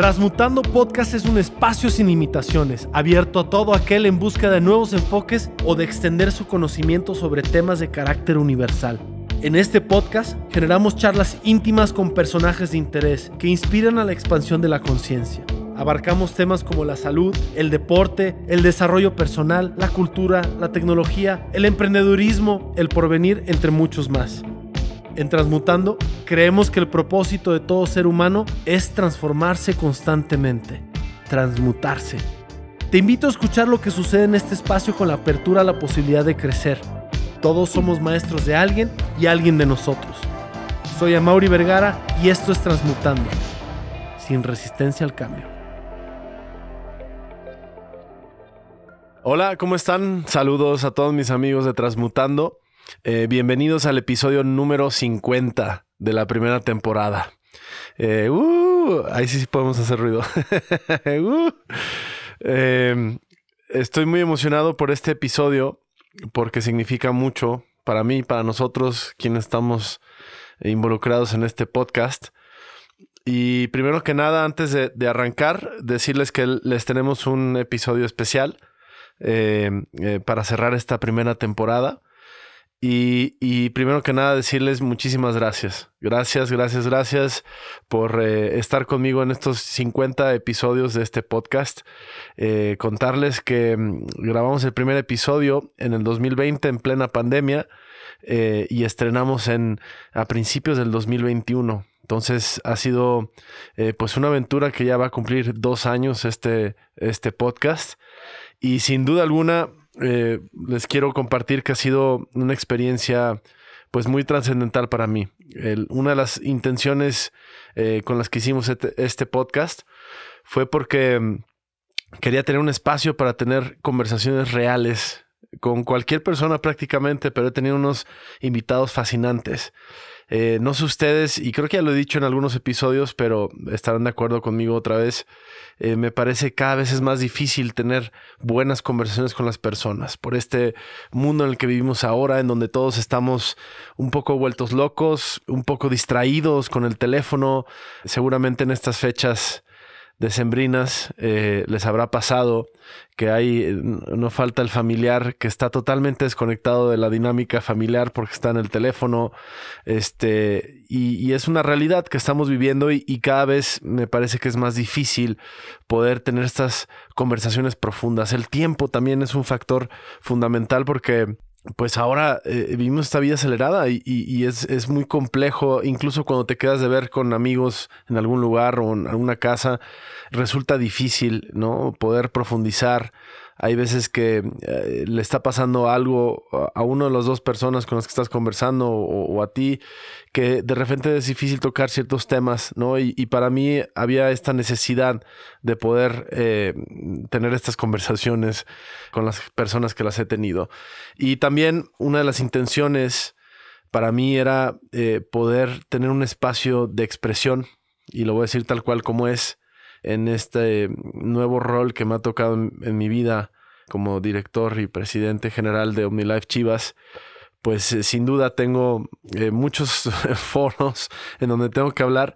Transmutando Podcast es un espacio sin limitaciones, abierto a todo aquel en busca de nuevos enfoques o de extender su conocimiento sobre temas de carácter universal. En este podcast generamos charlas íntimas con personajes de interés que inspiran a la expansión de la conciencia. Abarcamos temas como la salud, el deporte, el desarrollo personal, la cultura, la tecnología, el emprendedurismo, el porvenir, entre muchos más. En Transmutando, creemos que el propósito de todo ser humano es transformarse constantemente, transmutarse. Te invito a escuchar lo que sucede en este espacio con la apertura a la posibilidad de crecer. Todos somos maestros de alguien y alguien de nosotros. Soy Amauri Vergara y esto es Transmutando, sin resistencia al cambio. Hola, ¿cómo están? Saludos a todos mis amigos de Transmutando. Eh, bienvenidos al episodio número 50 de la primera temporada. Eh, uh, ahí sí podemos hacer ruido. Uh. Eh, estoy muy emocionado por este episodio porque significa mucho para mí, para nosotros, quienes estamos involucrados en este podcast. Y primero que nada, antes de arrancar, decirles que les tenemos un episodio especial para cerrar esta primera temporada. Y, primero que nada decirles muchísimas gracias. Gracias, gracias, gracias por eh, estar conmigo en estos 50 episodios de este podcast. Eh, contarles que mm, grabamos el primer episodio en el 2020 en plena pandemia eh, y estrenamos en, a principios del 2021. Entonces ha sido pues una aventura que ya va a cumplir dos años este, este podcast. Y sin duda alguna eh, les quiero compartir que ha sido una experiencia pues muy trascendental para mí. una de las intenciones eh, con las que hicimos este, este, podcast fue porque mm, quería tener un espacio para tener conversaciones reales con cualquier persona prácticamente, pero he tenido unos invitados fascinantes. Eh, no sé ustedes, y creo que ya lo he dicho en algunos episodios, pero estarán de acuerdo conmigo otra vez, eh, me parece cada vez es más difícil tener buenas conversaciones con las personas por este mundo en el que vivimos ahora, en donde todos estamos un poco vueltos locos, un poco distraídos con el teléfono, seguramente en estas fechas decembrinas eh, les habrá pasado que hay, no falta el familiar que está totalmente desconectado de la dinámica familiar porque está en el teléfono, este, y, es una realidad que estamos viviendo y, cada vez me parece que es más difícil poder tener estas conversaciones profundas. El tiempo también es un factor fundamental porque pues ahora eh, vivimos esta vida acelerada y, es, es, muy complejo, incluso cuando te quedas de ver con amigos en algún lugar o en alguna casa, resulta difícil, ¿no? Poder profundizar hay veces que eh, le está pasando algo a uno de las dos personas con las que estás conversando o, a ti, que de repente es difícil tocar ciertos temas, ¿no? Y, para mí había esta necesidad de poder eh, tener estas conversaciones con las personas que las he tenido. Y también una de las intenciones para mí era eh, poder tener un espacio de expresión, y lo voy a decir tal cual como es, en este nuevo rol que me ha tocado en, mi vida como director y presidente general de OmniLife Chivas, pues eh, sin duda tengo eh, muchos foros en donde tengo que hablar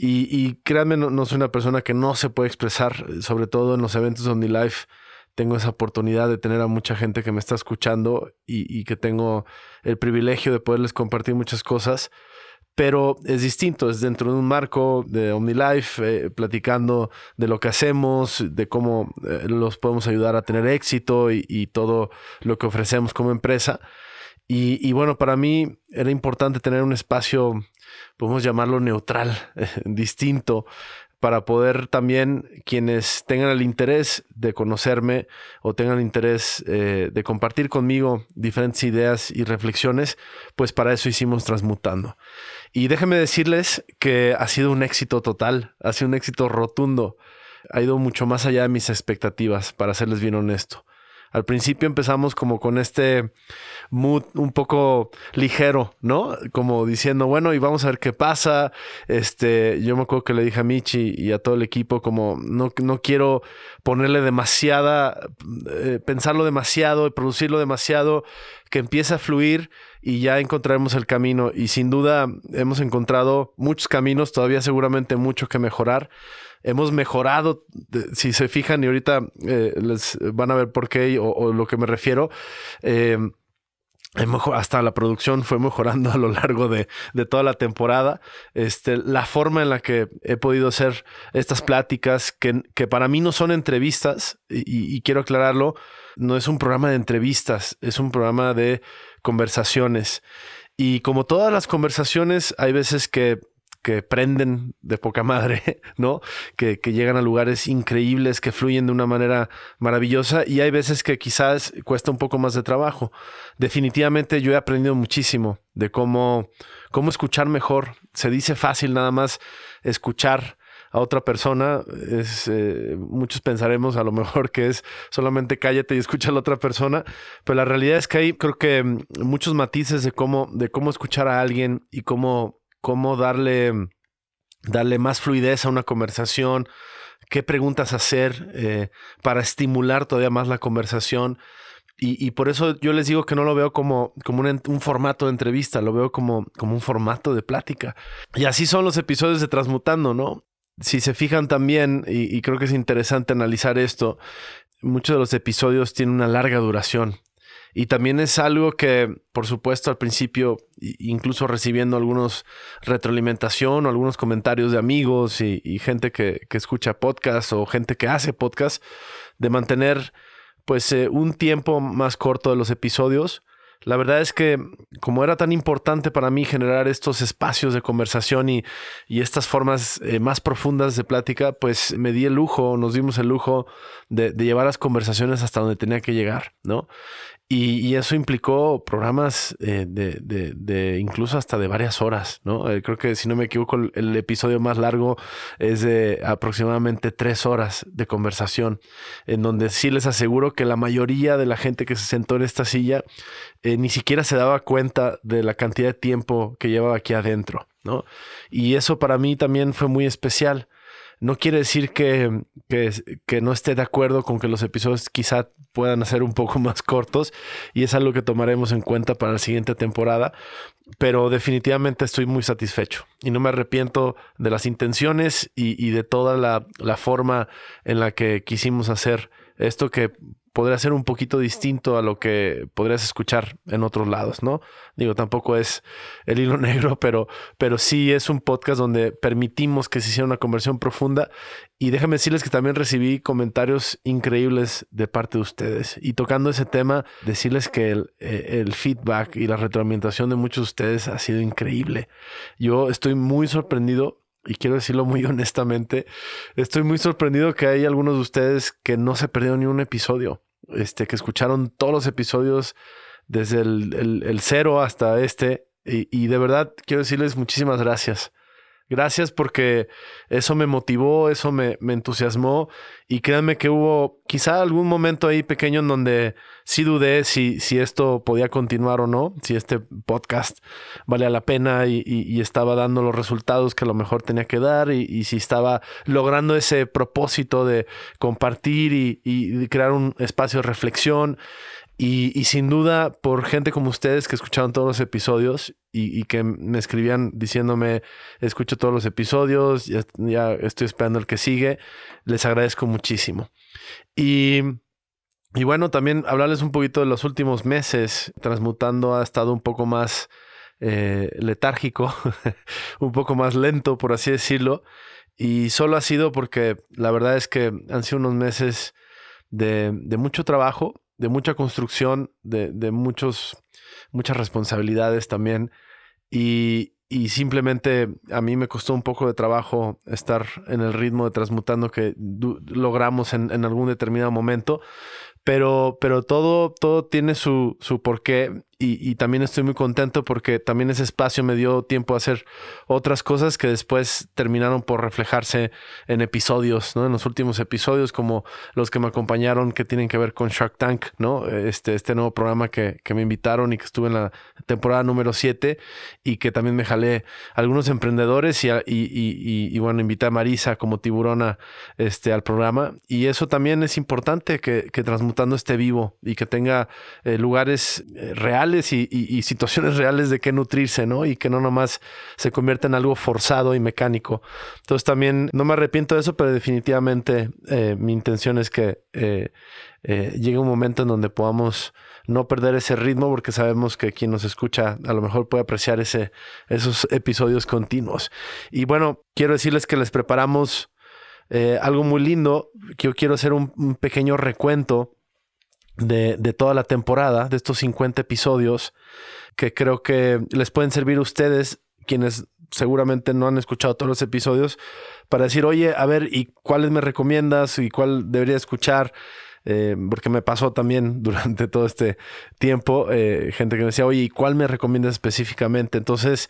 y, créanme, no, soy una persona que no se puede expresar, eh, sobre todo en los eventos de OmniLife. Tengo esa oportunidad de tener a mucha gente que me está escuchando y, y que tengo el privilegio de poderles compartir muchas cosas pero es distinto, es dentro de un marco de OmniLife, eh, platicando de lo que hacemos, de cómo eh, los podemos ayudar a tener éxito y, todo lo que ofrecemos como empresa. Y, bueno, para mí era importante tener un espacio, podemos llamarlo neutral, distinto, para poder también quienes tengan el interés de conocerme o tengan el interés eh, de compartir conmigo diferentes ideas y reflexiones, pues para eso hicimos Transmutando. Y déjenme decirles que ha sido un éxito total, ha sido un éxito rotundo. Ha ido mucho más allá de mis expectativas, para serles bien honesto. Al principio empezamos como con este mood un poco ligero, ¿no? Como diciendo, bueno, y vamos a ver qué pasa. Este, yo me acuerdo que le dije a Michi y a todo el equipo como no, no quiero ponerle demasiada, eh, pensarlo demasiado producirlo demasiado, que empiece a fluir y ya encontraremos el camino. Y sin duda hemos encontrado muchos caminos, todavía seguramente mucho que mejorar hemos mejorado. Si se fijan, y ahorita eh, les van a ver por qué o, lo que me refiero. Em, hasta la producción fue mejorando a lo largo de, toda la temporada. Este, la forma en la que he podido hacer estas pláticas, que, para mí no son entrevistas, y, y, quiero aclararlo, no es un programa de entrevistas, es un programa de conversaciones. Y como todas las conversaciones, hay veces que que prenden de poca madre, ¿no? Que, llegan a lugares increíbles, que fluyen de una manera maravillosa y hay veces que quizás cuesta un poco más de trabajo. Definitivamente yo he aprendido muchísimo de cómo, cómo escuchar mejor. Se dice fácil nada más escuchar a otra persona, es, eh, muchos pensaremos a lo mejor que es solamente cállate y escucha a la otra persona, pero la realidad es que hay creo que mm, muchos matices de cómo, de cómo escuchar a alguien y cómo cómo darle, mm, darle más fluidez a una conversación, qué preguntas hacer eh, para estimular todavía más la conversación. Y, por eso yo les digo que no lo veo como, como un, formato de entrevista, lo veo como, como un formato de plática. Y así son los episodios de Transmutando, ¿no? Si se fijan también, y creo que es interesante analizar esto, muchos de los episodios tienen una larga duración. Y también es algo que, por supuesto, al principio, incluso recibiendo algunos retroalimentación o algunos comentarios de amigos y, gente que, escucha podcast o gente que hace podcast, de mantener pues eh, un tiempo más corto de los episodios. La verdad es que como era tan importante para mí generar estos espacios de conversación y, estas formas eh, más profundas de plática, pues me di el lujo, nos dimos el lujo de, llevar las conversaciones hasta donde tenía que llegar, ¿no? Y, eso implicó programas eh, de, de, incluso hasta de varias horas, ¿no? Eh, creo que si no me equivoco, el, episodio más largo es de aproximadamente tres horas de conversación, en donde sí les aseguro que la mayoría de la gente que se sentó en esta silla eh, ni siquiera se daba cuenta de la cantidad de tiempo que llevaba aquí adentro, ¿no? Y eso para mí también fue muy especial no quiere decir que, que, no esté de acuerdo con que los episodios quizá puedan ser un poco más cortos y es algo que tomaremos en cuenta para la siguiente temporada, pero definitivamente estoy muy satisfecho y no me arrepiento de las intenciones y, de toda la, la, forma en la que quisimos hacer esto que podría ser un poquito distinto a lo que podrías escuchar en otros lados, ¿no? Digo, tampoco es el hilo negro, pero, pero sí es un podcast donde permitimos que se hiciera una conversión profunda. Y déjame decirles que también recibí comentarios increíbles de parte de ustedes. Y tocando ese tema, decirles que el, e, el feedback y la retroalimentación de muchos de ustedes ha sido increíble. Yo estoy muy sorprendido y quiero decirlo muy honestamente, estoy muy sorprendido que hay algunos de ustedes que no se perdieron ni un episodio este, que escucharon todos los episodios desde el, cero hasta este. y, de verdad quiero decirles muchísimas gracias. Gracias porque eso me motivó, eso me, entusiasmó y créanme que hubo quizá algún momento ahí pequeño en donde sí dudé si, si esto podía continuar o no, si este podcast valía la pena y, estaba dando los resultados que a lo mejor tenía que dar y, y si estaba logrando ese propósito de compartir y, crear un espacio de reflexión. Y, sin duda, por gente como ustedes que escucharon todos los episodios y, que me escribían diciéndome, escucho todos los episodios, ya, estoy esperando el que sigue, les agradezco muchísimo. Y, y bueno, también hablarles un poquito de los últimos meses, transmutando ha estado un poco más eh, letárgico, un poco más lento, por así decirlo, y solo ha sido porque la verdad es que han sido unos meses de mucho trabajo de mucha construcción, de, de muchos, muchas responsabilidades también. Y, y, simplemente a mí me costó un poco de trabajo estar en el ritmo de transmutando que logramos en, en, algún determinado momento. Pero, pero todo, todo tiene su, su porqué y, también estoy muy contento porque también ese espacio me dio tiempo a hacer otras cosas que después terminaron por reflejarse en episodios, ¿no? En los últimos episodios, como los que me acompañaron que tienen que ver con Shark Tank, ¿no? Este, este nuevo programa que, me invitaron y que estuve en la temporada número 7 y que también me jalé algunos emprendedores y, bueno, invité a Marisa como tiburona este, al programa. Y eso también es importante que, transmutando esté vivo y que tenga eh, lugares eh, reales y, situaciones reales de qué nutrirse, ¿no? Y que no nomás se convierta en algo forzado y mecánico. Entonces también no me arrepiento de eso, pero definitivamente eh, mi intención es que eh, eh, llegue un momento en donde podamos no perder ese ritmo porque sabemos que quien nos escucha a lo mejor puede apreciar ese, esos episodios continuos. Y bueno, quiero decirles que les preparamos algo muy lindo. que Yo quiero hacer un pequeño recuento de, toda la temporada, de estos 50 episodios, que creo que les pueden servir a ustedes, quienes seguramente no han escuchado todos los episodios, para decir, oye, a ver, ¿y cuáles me recomiendas y cuál debería escuchar? Eh, porque me pasó también durante todo este tiempo, eh, gente que me decía, oye, ¿y cuál me recomiendas específicamente? Entonces,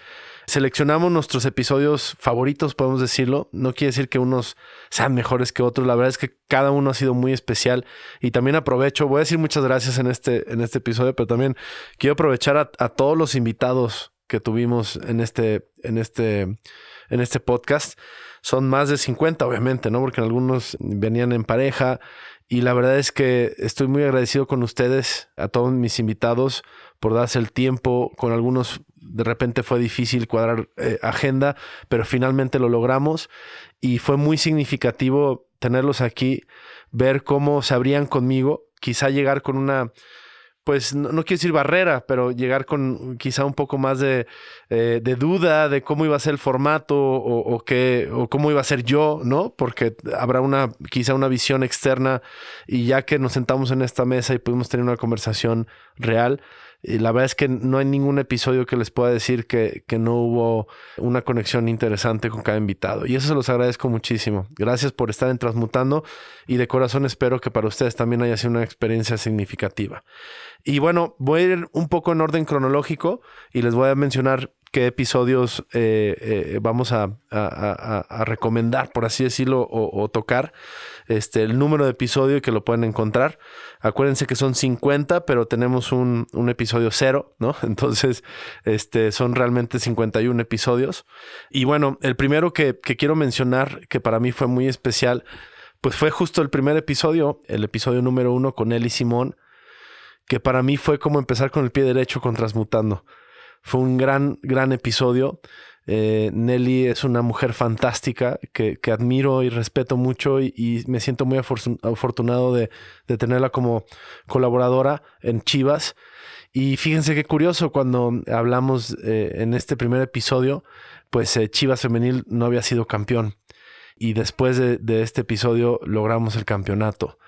seleccionamos nuestros episodios favoritos, podemos decirlo. No quiere decir que unos sean mejores que otros. La verdad es que cada uno ha sido muy especial. Y también aprovecho, voy a decir muchas gracias en este, en este episodio, pero también quiero aprovechar a, todos los invitados que tuvimos en este, en este, en este podcast. Son más de 50, obviamente, ¿no? Porque algunos venían en pareja. Y la verdad es que estoy muy agradecido con ustedes, a todos mis invitados, por darse el tiempo. Con algunos de repente fue difícil cuadrar eh, agenda, pero finalmente lo logramos y fue muy significativo tenerlos aquí, ver cómo se abrían conmigo, quizá llegar con una, pues no, quiero decir barrera, pero llegar con quizá un poco más de, eh, duda de cómo iba a ser el formato o, qué, o cómo iba a ser yo, ¿no? Porque habrá una, quizá una visión externa y ya que nos sentamos en esta mesa y pudimos tener una conversación real, y la verdad es que no hay ningún episodio que les pueda decir que, no hubo una conexión interesante con cada invitado. Y eso se los agradezco muchísimo. Gracias por estar en Transmutando y de corazón espero que para ustedes también haya sido una experiencia significativa. Y bueno, voy a ir un poco en orden cronológico y les voy a mencionar qué episodios eh, eh, vamos a, recomendar, por así decirlo, o tocar este, el número de episodio que lo pueden encontrar. Acuérdense que son 50, pero tenemos un, episodio cero, ¿no? Entonces, este, son realmente 51 episodios. Y bueno, el primero que, quiero mencionar, que para mí fue muy especial, pues fue justo el primer episodio, el episodio número uno con él y Simón, que para mí fue como empezar con el pie derecho con Transmutando. Fue un gran, gran episodio. Eh, Nelly es una mujer fantástica que, admiro y respeto mucho y, me siento muy afortunado de, tenerla como colaboradora en Chivas. Y fíjense qué curioso, cuando hablamos eh, en este primer episodio, pues eh, Chivas Femenil no había sido campeón. Y después de, este episodio logramos el campeonato.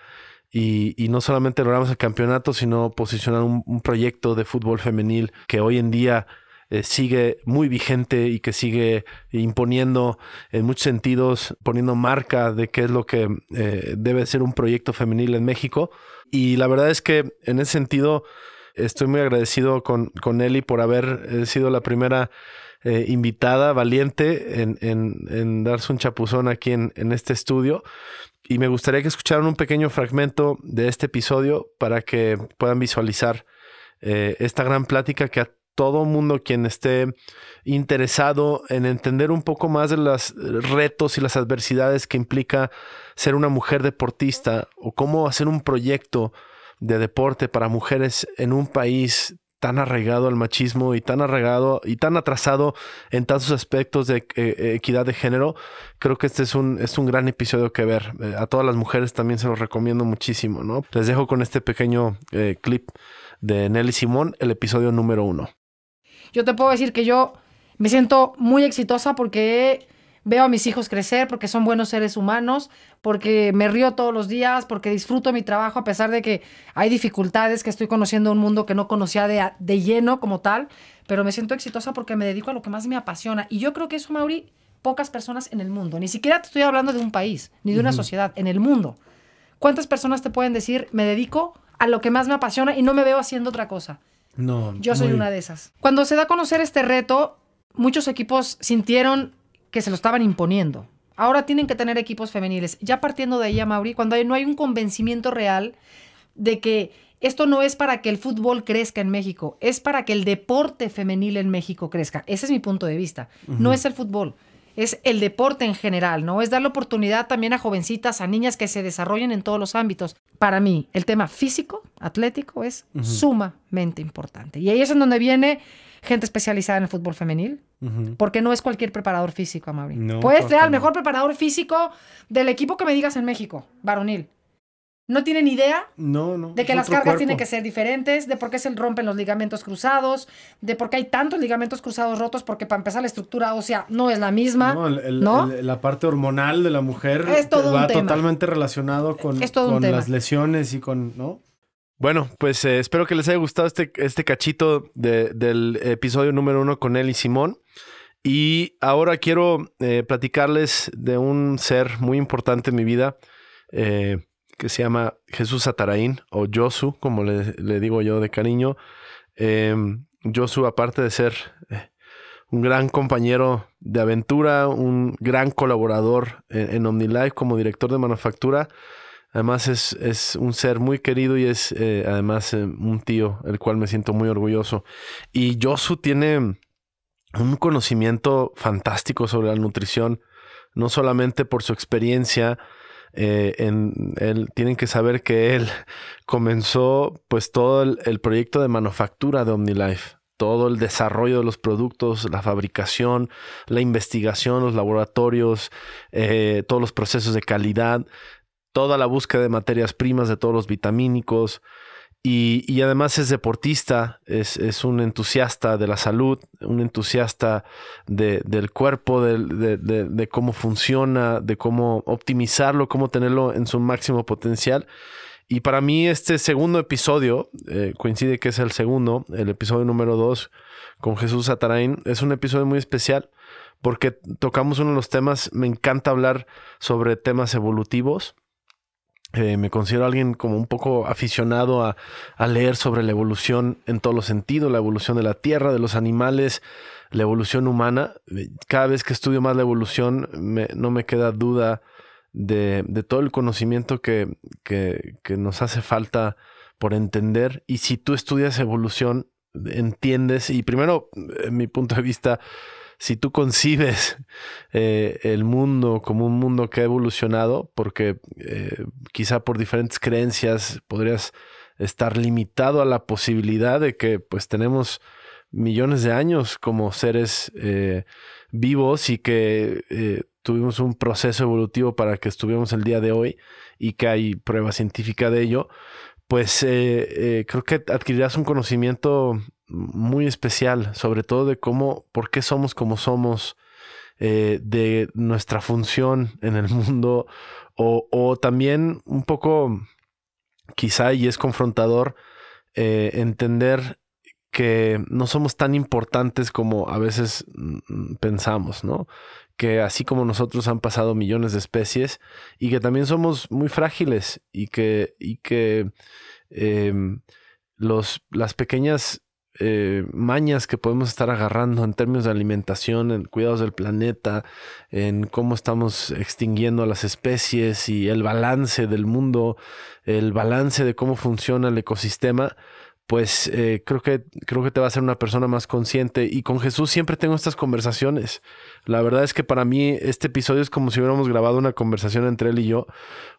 Y, no solamente logramos el campeonato, sino posicionar un proyecto de fútbol femenil que hoy en día eh, sigue muy vigente y que sigue imponiendo en muchos sentidos, poniendo marca de qué es lo que eh, debe ser un proyecto femenil en México. Y la verdad es que en ese sentido estoy muy agradecido con, con Eli por haber eh, sido la primera invitada valiente en, darse un chapuzón aquí en, este estudio. Y me gustaría que escucharan un pequeño fragmento de este episodio para que puedan visualizar esta gran plática que ha todo mundo quien esté interesado en entender un poco más de los retos y las adversidades que implica ser una mujer deportista o cómo hacer un proyecto de deporte para mujeres en un país tan arraigado al machismo y tan arraigado y tan atrasado en tantos aspectos de eh, eh, equidad de género, creo que este es un, es un gran episodio que ver. Eh, a todas las mujeres también se los recomiendo muchísimo, ¿no? Les dejo con este pequeño clip de Nelly Simón, el episodio número uno. Yo te puedo decir que yo me siento muy exitosa porque veo a mis hijos crecer, porque son buenos seres humanos, porque me río todos los días, porque disfruto mi trabajo a pesar de que hay dificultades, que estoy conociendo un mundo que no conocía de, lleno como tal, pero me siento exitosa porque me dedico a lo que más me apasiona. Y yo creo que eso, Mauri, pocas personas en el mundo, ni siquiera te estoy hablando de un país, ni de una sociedad, en el mundo. ¿Cuántas personas te pueden decir, me dedico a lo que más me apasiona y no me veo haciendo otra cosa? No. Yo soy una de esas. Cuando se da a conocer este reto, muchos equipos sintieron que se lo estaban imponiendo. Ahora tienen que tener equipos femeniles. Ya partiendo de ahí, a Mauri, cuando no hay un convencimiento real de que esto no es para que el fútbol crezca en México, es para que el deporte femenil en México crezca. Ese es mi punto de vista. No es el fútbol es el deporte en general, ¿no? Es dar la oportunidad también a jovencitas, a niñas que se desarrollen en todos los ámbitos. Para mí, el tema físico, atlético, es sumamente importante. Y ahí es en donde viene gente especializada en el fútbol femenil, porque no es cualquier preparador físico, Amaury. Puedes ser el mejor preparador físico del equipo que me digas en México, varonil no tienen idea no, de que las cargas tienen que ser diferentes, de por qué se rompen los ligamentos cruzados, de por qué hay tantos ligamentos cruzados rotos, porque para empezar la estructura ósea no es la misma. No, la parte hormonal de la mujer va totalmente relacionado con, las lesiones y con, ¿no? Bueno, pues eh, espero que les haya gustado este, este cachito del episodio número uno con él y Simón. Y ahora quiero eh, platicarles de un ser muy importante en mi vida. Eh, que se llama Jesús Ataraín o Yosu, como le, digo yo de cariño. Yosu, em, aparte de ser eh, un gran compañero de aventura, un gran colaborador en, OmniLife como director de manufactura, además es, un ser muy querido y es eh, además eh, un tío, el cual me siento muy orgulloso. Y Yosu tiene un conocimiento fantástico sobre la nutrición, no solamente por su experiencia, eh, tienen que saber que él comenzó pues todo el, proyecto de manufactura de OmniLife todo el desarrollo de los productos, la fabricación, la investigación, los laboratorios, eh, todos los procesos de calidad, toda la búsqueda de materias primas, de todos los vitamínicos, y, además es deportista, es, un entusiasta de la salud, un entusiasta del cuerpo, de, cómo funciona, de cómo optimizarlo, cómo tenerlo en su máximo potencial. Y para mí este segundo episodio, eh, coincide que es el segundo, el episodio número dos con Jesús Atarain, es un episodio muy especial porque tocamos uno de los temas, me encanta hablar sobre temas evolutivos eh, me considero alguien como un poco aficionado a, leer sobre la evolución en todos los sentidos, la evolución de la Tierra, de los animales, la evolución humana. Eh, cada vez que estudio más la evolución, no me queda duda de, todo el conocimiento que, que nos hace falta por entender. Y si tú estudias evolución, entiendes, y primero, en eh, mi punto de vista, si tú concibes eh, el mundo como un mundo que ha evolucionado, porque eh, quizá por diferentes creencias podrías estar limitado a la posibilidad de que pues tenemos millones de años como seres eh, vivos y que tuvimos un proceso evolutivo para que estuviéramos el día de hoy y que hay prueba científica de ello, pues creo que adquirirás un conocimiento muy especial, sobre todo de cómo, por qué somos como somos, eh, de nuestra función en el mundo, o, también un poco, quizá, y es confrontador, eh, entender que no somos tan importantes como a veces mm, pensamos, ¿no? Que así como nosotros han pasado millones de especies y que también somos muy frágiles y que, y que em, los, las pequeñas eh, mañas que podemos estar agarrando en términos de alimentación, en cuidados del planeta, en cómo estamos extinguiendo a las especies y el balance del mundo, el balance de cómo funciona el ecosistema, pues eh, creo, que, creo que te va a ser una persona más consciente. Y con Jesús siempre tengo estas conversaciones. La verdad es que para mí este episodio es como si hubiéramos grabado una conversación entre él y yo,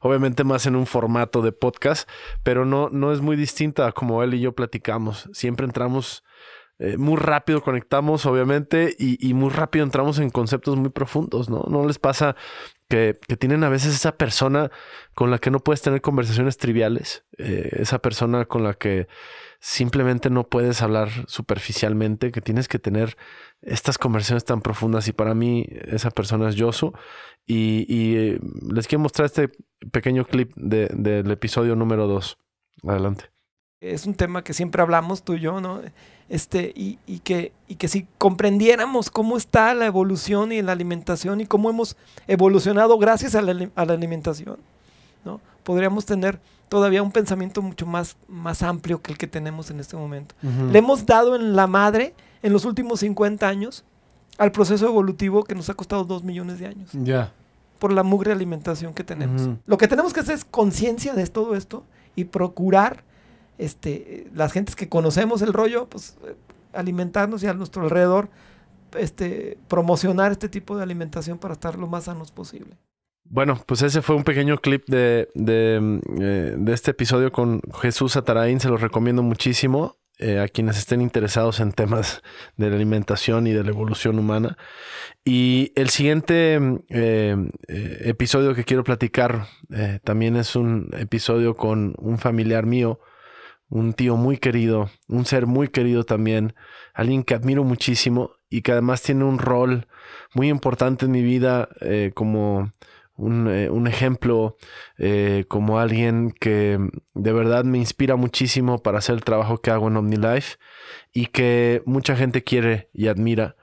obviamente más en un formato de podcast, pero no, no es muy distinta a como él y yo platicamos. Siempre entramos eh, muy rápido conectamos, obviamente, y, muy rápido entramos en conceptos muy profundos, ¿no? No les pasa que, tienen a veces esa persona con la que no puedes tener conversaciones triviales, eh, esa persona con la que simplemente no puedes hablar superficialmente, que tienes que tener estas conversaciones tan profundas. Y para mí, esa persona es Yosu. Y, eh, les quiero mostrar este pequeño clip del episodio número 2. Adelante es un tema que siempre hablamos tú y yo, ¿no? Este, y, que, y que si comprendiéramos cómo está la evolución y la alimentación y cómo hemos evolucionado gracias a la, alimentación, ¿no? Podríamos tener todavía un pensamiento mucho más, más amplio que el que tenemos en este momento. Le hemos dado en la madre en los últimos 50 años al proceso evolutivo que nos ha costado 2 millones de años. Ya. Por la mugre alimentación que tenemos. Lo que tenemos que hacer es conciencia de todo esto y procurar este, las gentes que conocemos el rollo, pues alimentarnos y a nuestro alrededor este, promocionar este tipo de alimentación para estar lo más sanos posible. Bueno, pues ese fue un pequeño clip de, mm, eh, este episodio con Jesús Ataraín, se los recomiendo muchísimo. Eh, a quienes estén interesados en temas de la alimentación y de la evolución humana. Y el siguiente mm, eh, episodio que quiero platicar también es un episodio con un familiar mío un tío muy querido, un ser muy querido también, alguien que admiro muchísimo y que además tiene un rol muy importante en mi vida eh, como un, eh, ejemplo, eh, como alguien que de verdad me inspira muchísimo para hacer el trabajo que hago en OmniLife y que mucha gente quiere y admira.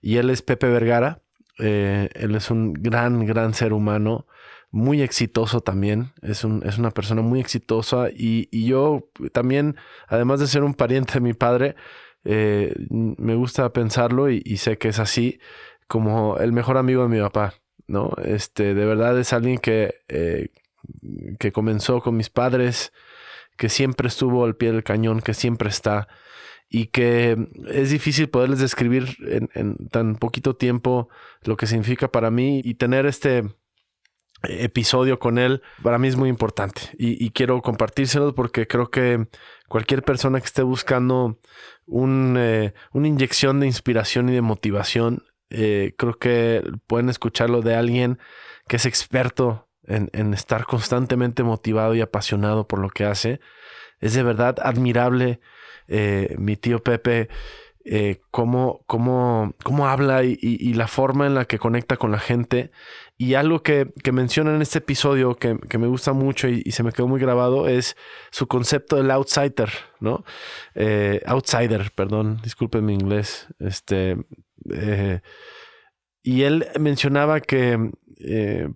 Y él es Pepe Vergara. él es un gran, gran ser humano muy exitoso también. Es, una persona muy exitosa y, yo también, además de ser un pariente de mi padre, eh, me gusta pensarlo y, sé que es así como el mejor amigo de mi papá, ¿no? Este, de verdad es alguien que, eh, que comenzó con mis padres, que siempre estuvo al pie del cañón, que siempre está y que es difícil poderles describir en, en tan poquito tiempo lo que significa para mí y tener este episodio con él para mí es muy importante y, quiero compartírselos porque creo que cualquier persona que esté buscando un, eh, una inyección de inspiración y de motivación, eh, creo que pueden escucharlo de alguien que es experto en, estar constantemente motivado y apasionado por lo que hace. Es de verdad admirable eh, mi tío Pepe eh, cómo, habla y, la forma en la que conecta con la gente. Y algo que, menciona en este episodio que, me gusta mucho y, se me quedó muy grabado es su concepto del outsider, ¿no? Eh, outsider, perdón, disculpen mi inglés. Este, eh, y él mencionaba que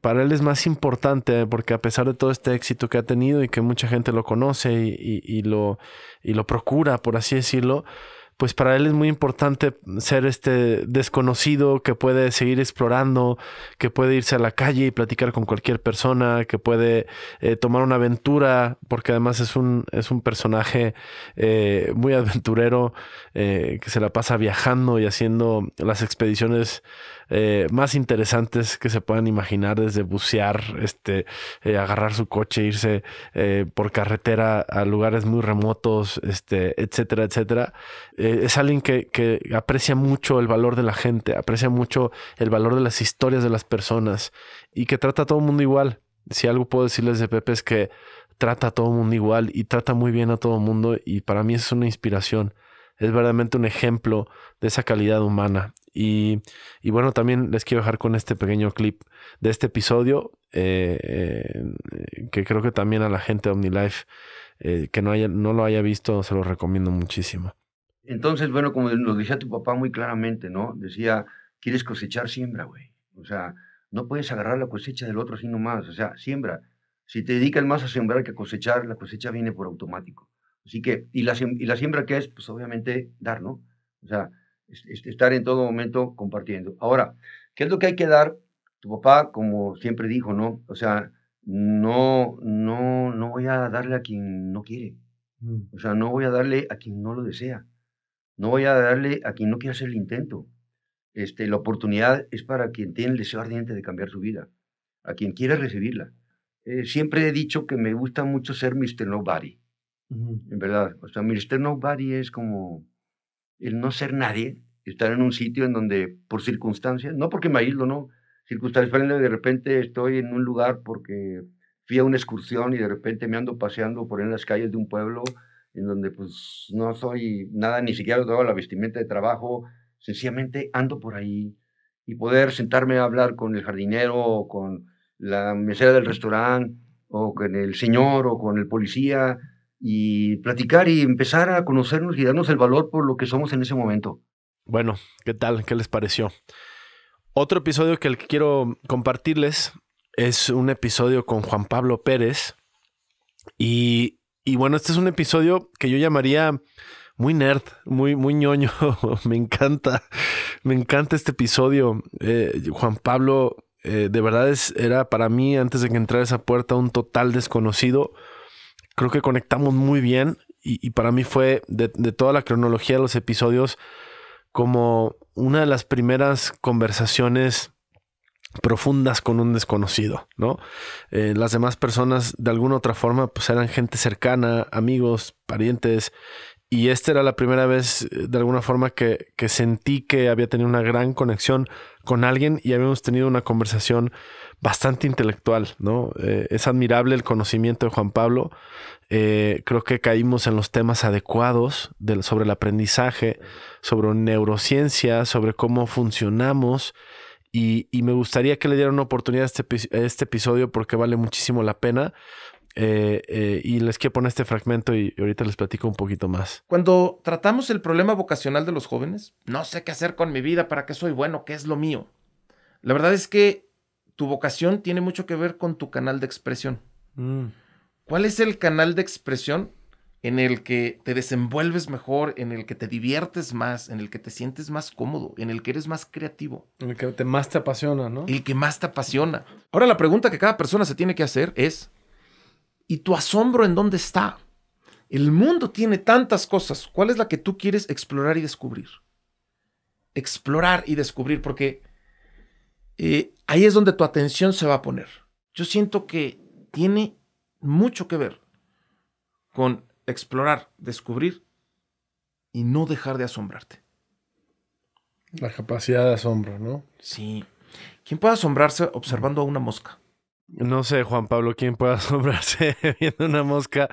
para él es más importante porque a pesar de todo este éxito que ha tenido y que mucha gente lo conoce y, lo, y lo procura, por así decirlo, pues para él es muy importante ser este desconocido que puede seguir explorando, que puede irse a la calle y platicar con cualquier persona, que puede eh, tomar una aventura, porque además es un, es un personaje eh, muy aventurero eh, que se la pasa viajando y haciendo las expediciones eh, más interesantes que se puedan imaginar, desde bucear, este, eh, agarrar su coche, irse eh, por carretera a lugares muy remotos, este, etcétera, etcétera. es alguien que, que aprecia mucho el valor de la gente, aprecia mucho el valor de las historias de las personas y que trata a todo el mundo igual. Si algo puedo decirles de Pepe es que trata a todo el mundo igual y trata muy bien a todo el mundo y para mí es una inspiración es verdaderamente un ejemplo de esa calidad humana. Y, bueno, también les quiero dejar con este pequeño clip de este episodio, eh, eh, que creo que también a la gente de OmniLife eh, que no, haya, no lo haya visto, se lo recomiendo muchísimo. Entonces, bueno, como nos decía tu papá muy claramente, ¿no? Decía, quieres cosechar, siembra, güey. O sea, no puedes agarrar la cosecha del otro así nomás, o sea, siembra. Si te dedicas más a sembrar que a cosechar, la cosecha viene por automático. Así que, y la, y la siembra que es, pues obviamente dar, ¿no? O sea, estar en todo momento compartiendo. Ahora, ¿qué es lo que hay que dar? Tu papá, como siempre dijo, ¿no? O sea, no, no, no voy a darle a quien no quiere. Mm. O sea, no voy a darle a quien no lo desea. No voy a darle a quien no quiere hacer el intento. Este, la oportunidad es para quien tiene el deseo ardiente de cambiar su vida, a quien quiere recibirla. Eh, siempre he dicho que me gusta mucho ser Mr. Nobody. En verdad, o sea, Mr. Nobody es como el no ser nadie, estar en un sitio en donde por circunstancias, no porque me aíslo, no, circunstancias, de repente estoy en un lugar porque fui a una excursión y de repente me ando paseando por en las calles de un pueblo en donde pues no soy nada, ni siquiera tengo la vestimenta de trabajo, sencillamente ando por ahí y poder sentarme a hablar con el jardinero o con la mesera del restaurante o con el señor o con el policía y platicar y empezar a conocernos y darnos el valor por lo que somos en ese momento. Bueno, ¿qué tal? ¿Qué les pareció? Otro episodio que quiero compartirles es un episodio con Juan Pablo Pérez. Y, bueno, este es un episodio que yo llamaría muy nerd, muy, muy ñoño. me encanta, me encanta este episodio. Eh, Juan Pablo, eh, de verdad es, era para mí, antes de que entrara esa puerta, un total desconocido creo que conectamos muy bien y, para mí fue de, toda la cronología de los episodios como una de las primeras conversaciones profundas con un desconocido, ¿no? Eh, las demás personas de alguna otra forma pues eran gente cercana, amigos, parientes y esta era la primera vez, eh, de alguna forma, que, que, sentí que había tenido una gran conexión con alguien y habíamos tenido una conversación bastante intelectual, ¿no? Eh, es admirable el conocimiento de Juan Pablo. Eh, creo que caímos en los temas adecuados sobre el aprendizaje, sobre neurociencia, sobre cómo funcionamos. Y, me gustaría que le dieran una oportunidad a este, este episodio porque vale muchísimo la pena. Eh, y les quiero poner este fragmento y ahorita les platico un poquito más. Cuando tratamos el problema vocacional de los jóvenes, no sé qué hacer con mi vida, para qué soy bueno, qué es lo mío. La verdad es que tu vocación tiene mucho que ver con tu canal de expresión. Mm. ¿Cuál es el canal de expresión en el que te desenvuelves mejor, en el que te diviertes más, en el que te sientes más cómodo, en el que eres más creativo? En el que más te apasiona, ¿no? El que más te apasiona. Ahora la pregunta que cada persona se tiene que hacer es, ¿y tu asombro en dónde está? El mundo tiene tantas cosas. ¿Cuál es la que tú quieres explorar y descubrir? Explorar y descubrir, porque eh, ahí es donde tu atención se va a poner. Yo siento que tiene mucho que ver con explorar, descubrir y no dejar de asombrarte. La capacidad de asombro, ¿no? Sí. ¿Quién puede asombrarse observando a una mosca? No sé, Juan Pablo, quién pueda asombrarse viendo una mosca.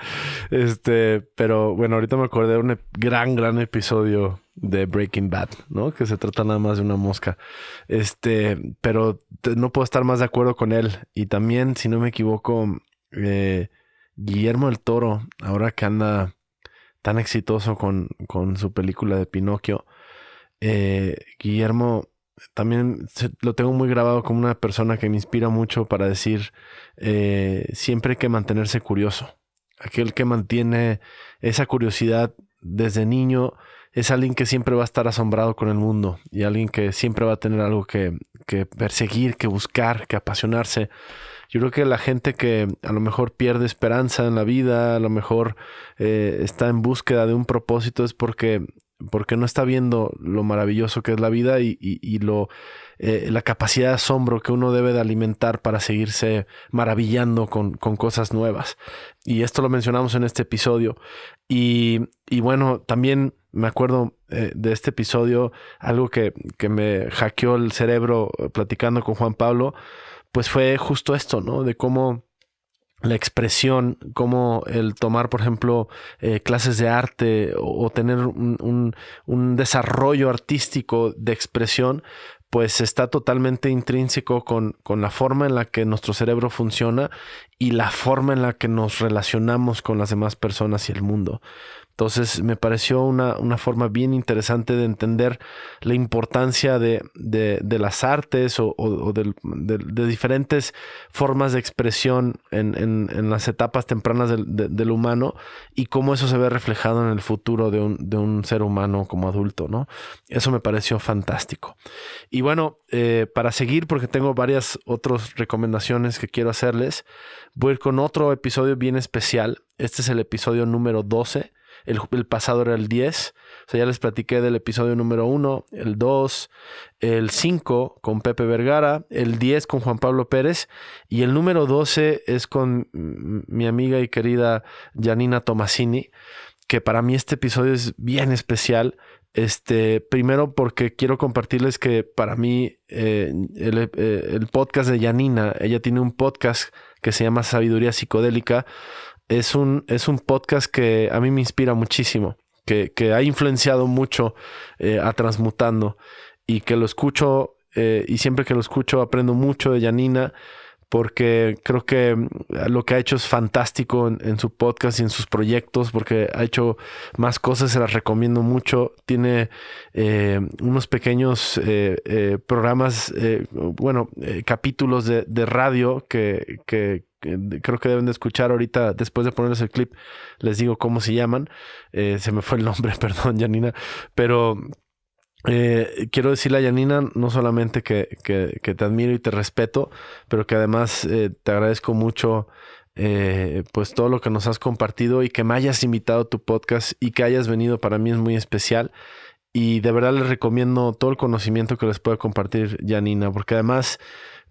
Este, pero bueno, ahorita me acordé de un gran, gran episodio de Breaking Bad, ¿no? Que se trata nada más de una mosca. Este, pero no puedo estar más de acuerdo con él. Y también, si no me equivoco, eh, Guillermo el Toro, ahora que anda tan exitoso con, su película de Pinocchio, eh, Guillermo también lo tengo muy grabado como una persona que me inspira mucho para decir, eh, siempre hay que mantenerse curioso. Aquel que mantiene esa curiosidad desde niño es alguien que siempre va a estar asombrado con el mundo y alguien que siempre va a tener algo que, perseguir, que buscar, que apasionarse. Yo creo que la gente que a lo mejor pierde esperanza en la vida, a lo mejor eh, está en búsqueda de un propósito, es porque porque no está viendo lo maravilloso que es la vida y, lo, eh, la capacidad de asombro que uno debe de alimentar para seguirse maravillando con, cosas nuevas. Y esto lo mencionamos en este episodio. Y, bueno, también me acuerdo eh, de este episodio, algo que, que me hackeó el cerebro eh, platicando con Juan Pablo, pues fue justo esto, ¿no? De cómo la expresión, como el tomar, por ejemplo, eh, clases de arte o, tener un, desarrollo artístico de expresión, pues está totalmente intrínseco con, con, la forma en la que nuestro cerebro funciona y la forma en la que nos relacionamos con las demás personas y el mundo. Entonces me pareció una, forma bien interesante de entender la importancia de, las artes o, de, diferentes formas de expresión en, las etapas tempranas del, humano y cómo eso se ve reflejado en el futuro de un, ser humano como adulto, ¿no? Eso me pareció fantástico. Y bueno, eh, para seguir, porque tengo varias otras recomendaciones que quiero hacerles, voy con otro episodio bien especial. Este es el episodio número 12 el, pasado era el 10. O sea, ya les platiqué del episodio número 1, el 2, el 5 con Pepe Vergara, el 10 con Juan Pablo Pérez y el número 12 es con mi amiga y querida Janina Tomasini, que para mí este episodio es bien especial. Este, primero porque quiero compartirles que para mí eh, el, eh, el, podcast de Yanina, ella tiene un podcast que se llama Sabiduría Psicodélica, es un, es un podcast que a mí me inspira muchísimo, que, ha influenciado mucho eh, a Transmutando y que lo escucho eh, y siempre que lo escucho aprendo mucho de Yanina porque creo que mm, lo que ha hecho es fantástico en, su podcast y en sus proyectos, porque ha hecho más cosas, se las recomiendo mucho. Tiene eh, unos pequeños programas, bueno, capítulos de, radio que, creo que deben de escuchar ahorita, después de ponerles el clip, les digo cómo se llaman. Eh, se me fue el nombre, perdón, Janina. Pero eh, quiero decirle a Janina, no solamente que, te admiro y te respeto, pero que además eh, te agradezco mucho. pues todo lo que nos has compartido y que me hayas invitado a tu podcast y que hayas venido para mí es muy especial y de verdad les recomiendo todo el conocimiento que les pueda compartir Janina porque además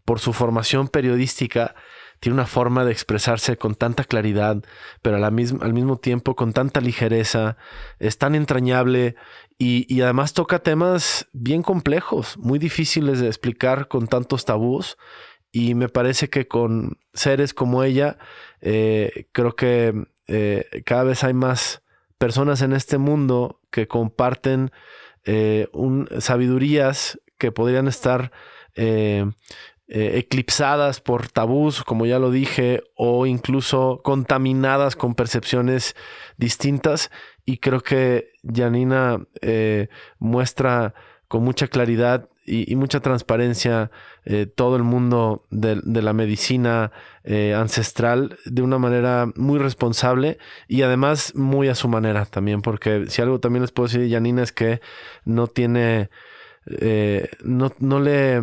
por su formación periodística tiene una forma de expresarse con tanta claridad, pero al mismo tiempo con tanta ligereza, es tan entrañable y, además toca temas bien complejos, muy difíciles de explicar con tantos tabús. Y me parece que con seres como ella, eh, creo que eh, cada vez hay más personas en este mundo que comparten eh, sabidurías que podrían estar eh, eclipsadas por tabús, como ya lo dije, o incluso contaminadas con percepciones distintas. Y creo que Janina eh, muestra con mucha claridad y, mucha transparencia eh, todo el mundo de, de la medicina ancestral de una manera muy responsable y además muy a su manera también, porque si algo también les puedo decir de Janina es que no tiene eh, no, no, le,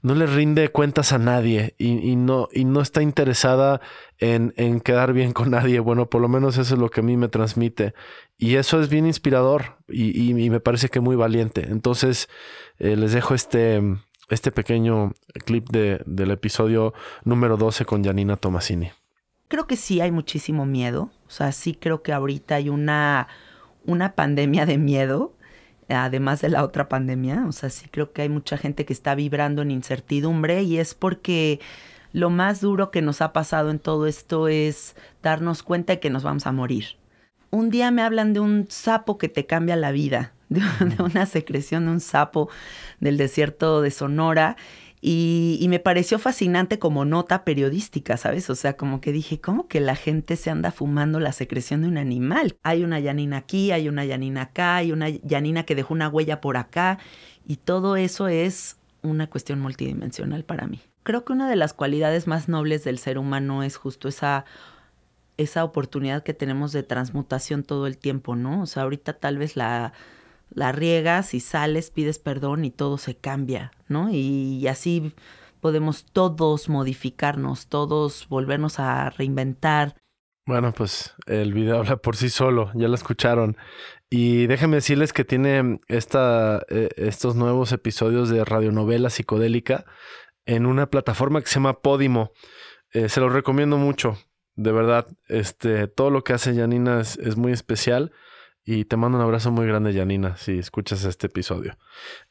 no le rinde cuentas a nadie y, no, y no está interesada en, quedar bien con nadie. Bueno, por lo menos eso es lo que a mí me transmite. Y eso es bien inspirador y, me parece que muy valiente. Entonces, eh, les dejo este, este pequeño clip del episodio número 12 con Janina Tomasini. Creo que sí hay muchísimo miedo. O sea, sí creo que ahorita hay una, una pandemia de miedo además de la otra pandemia. O sea, sí creo que hay mucha gente que está vibrando en incertidumbre y es porque lo más duro que nos ha pasado en todo esto es darnos cuenta de que nos vamos a morir. Un día me hablan de un sapo que te cambia la vida, de, una secreción de un sapo del desierto de Sonora y, me pareció fascinante como nota periodística, ¿sabes? O sea, como que dije, ¿cómo que la gente se anda fumando la secreción de un animal? Hay una llanina aquí, hay una llanina acá, hay una llanina que dejó una huella por acá. Y todo eso es una cuestión multidimensional para mí. Creo que una de las cualidades más nobles del ser humano es justo esa esa oportunidad que tenemos de transmutación todo el tiempo, ¿no? O sea, ahorita tal vez la la riegas y sales, pides perdón y todo se cambia, ¿no? Y, así podemos todos modificarnos, todos volvernos a reinventar. Bueno, pues el video habla por sí solo, ya lo escucharon. Y déjenme decirles que tiene esta, eh, estos nuevos episodios de radionovela psicodélica en una plataforma que se llama Podimo. Eh, se los recomiendo mucho, de verdad. Este, todo lo que hace Janina es muy especial y te mando un abrazo muy grande, Janina, si escuchas este episodio.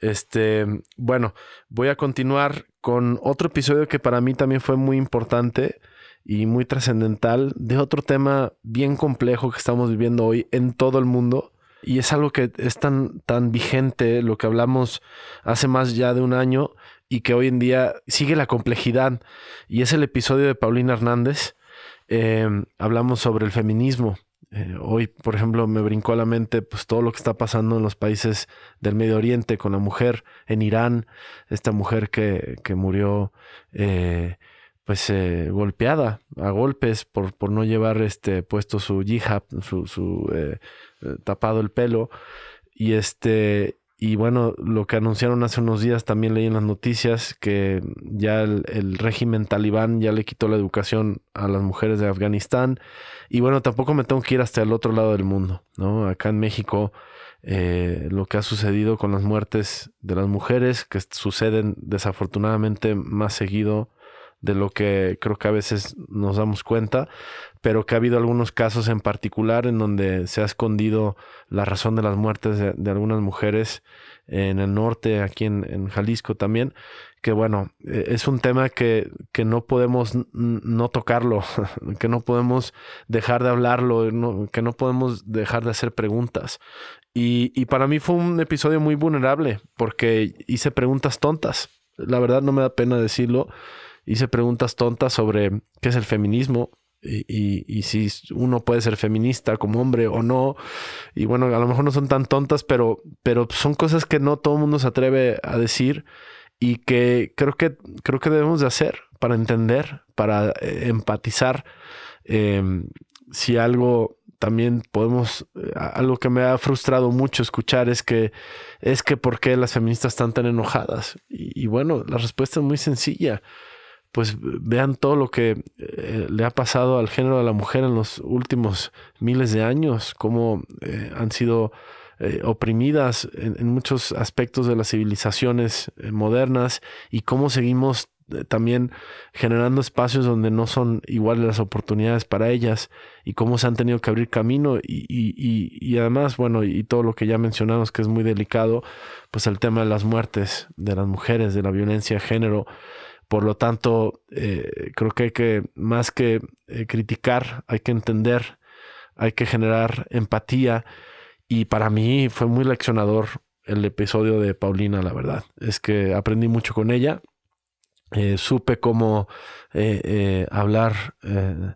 Este, bueno, voy a continuar con otro episodio que para mí también fue muy importante y muy trascendental de otro tema bien complejo que estamos viviendo hoy en todo el mundo. Y es algo que es tan, tan vigente, lo que hablamos hace más ya de un año y que hoy en día sigue la complejidad. Y es el episodio de Paulina Hernández. Em, hablamos sobre el feminismo eh, hoy, por ejemplo, me brincó a la mente pues, todo lo que está pasando en los países del Medio Oriente con la mujer en Irán, esta mujer que, murió eh, pues eh, golpeada a golpes por, por no llevar este, puesto su hijab, su, su tapado el pelo. Y este, y bueno, lo que anunciaron hace unos días también leí en las noticias que ya el, régimen talibán ya le quitó la educación a las mujeres de Afganistán. Y bueno, tampoco me tengo que ir hasta el otro lado del mundo, ¿no? Acá en México, eh, lo que ha sucedido con las muertes de las mujeres, que suceden desafortunadamente más seguido de lo que creo que a veces nos damos cuenta, pero que ha habido algunos casos en particular en donde se ha escondido la razón de las muertes de, algunas mujeres en el norte, aquí en, Jalisco también, que bueno, e, es un tema que, que no podemos no tocarlo, que no podemos dejar de hablarlo, que no podemos dejar de hacer preguntas. Y, y para mí fue un episodio muy vulnerable porque hice preguntas tontas. La verdad no me da pena decirlo hice preguntas tontas sobre qué es el feminismo y, si uno puede ser feminista como hombre o no. Y bueno, a lo mejor no son tan tontas, pero, pero son cosas que no todo el mundo se atreve a decir y que creo que, creo que debemos de hacer para entender, para eh, empatizar. Em, si algo también podemos, eh, algo que me ha frustrado mucho escuchar es que, es que por qué las feministas están tan enojadas. y bueno, la respuesta es muy sencilla pues vean todo lo que eh, le ha pasado al género de la mujer en los últimos miles de años, cómo eh, han sido eh, oprimidas en, muchos aspectos de las civilizaciones modernas y cómo seguimos también generando espacios donde no son iguales las oportunidades para ellas y cómo se han tenido que abrir camino y, y, y, y además, bueno, y todo lo que ya mencionamos que es muy delicado, pues el tema de las muertes de las mujeres, de la violencia de género, por lo tanto, eh, creo que hay que, más que eh, criticar, hay que entender, hay que generar empatía. Y para mí fue muy leccionador el episodio de Paulina, la verdad. Es que aprendí mucho con ella. Eh, supe cómo hablar mm,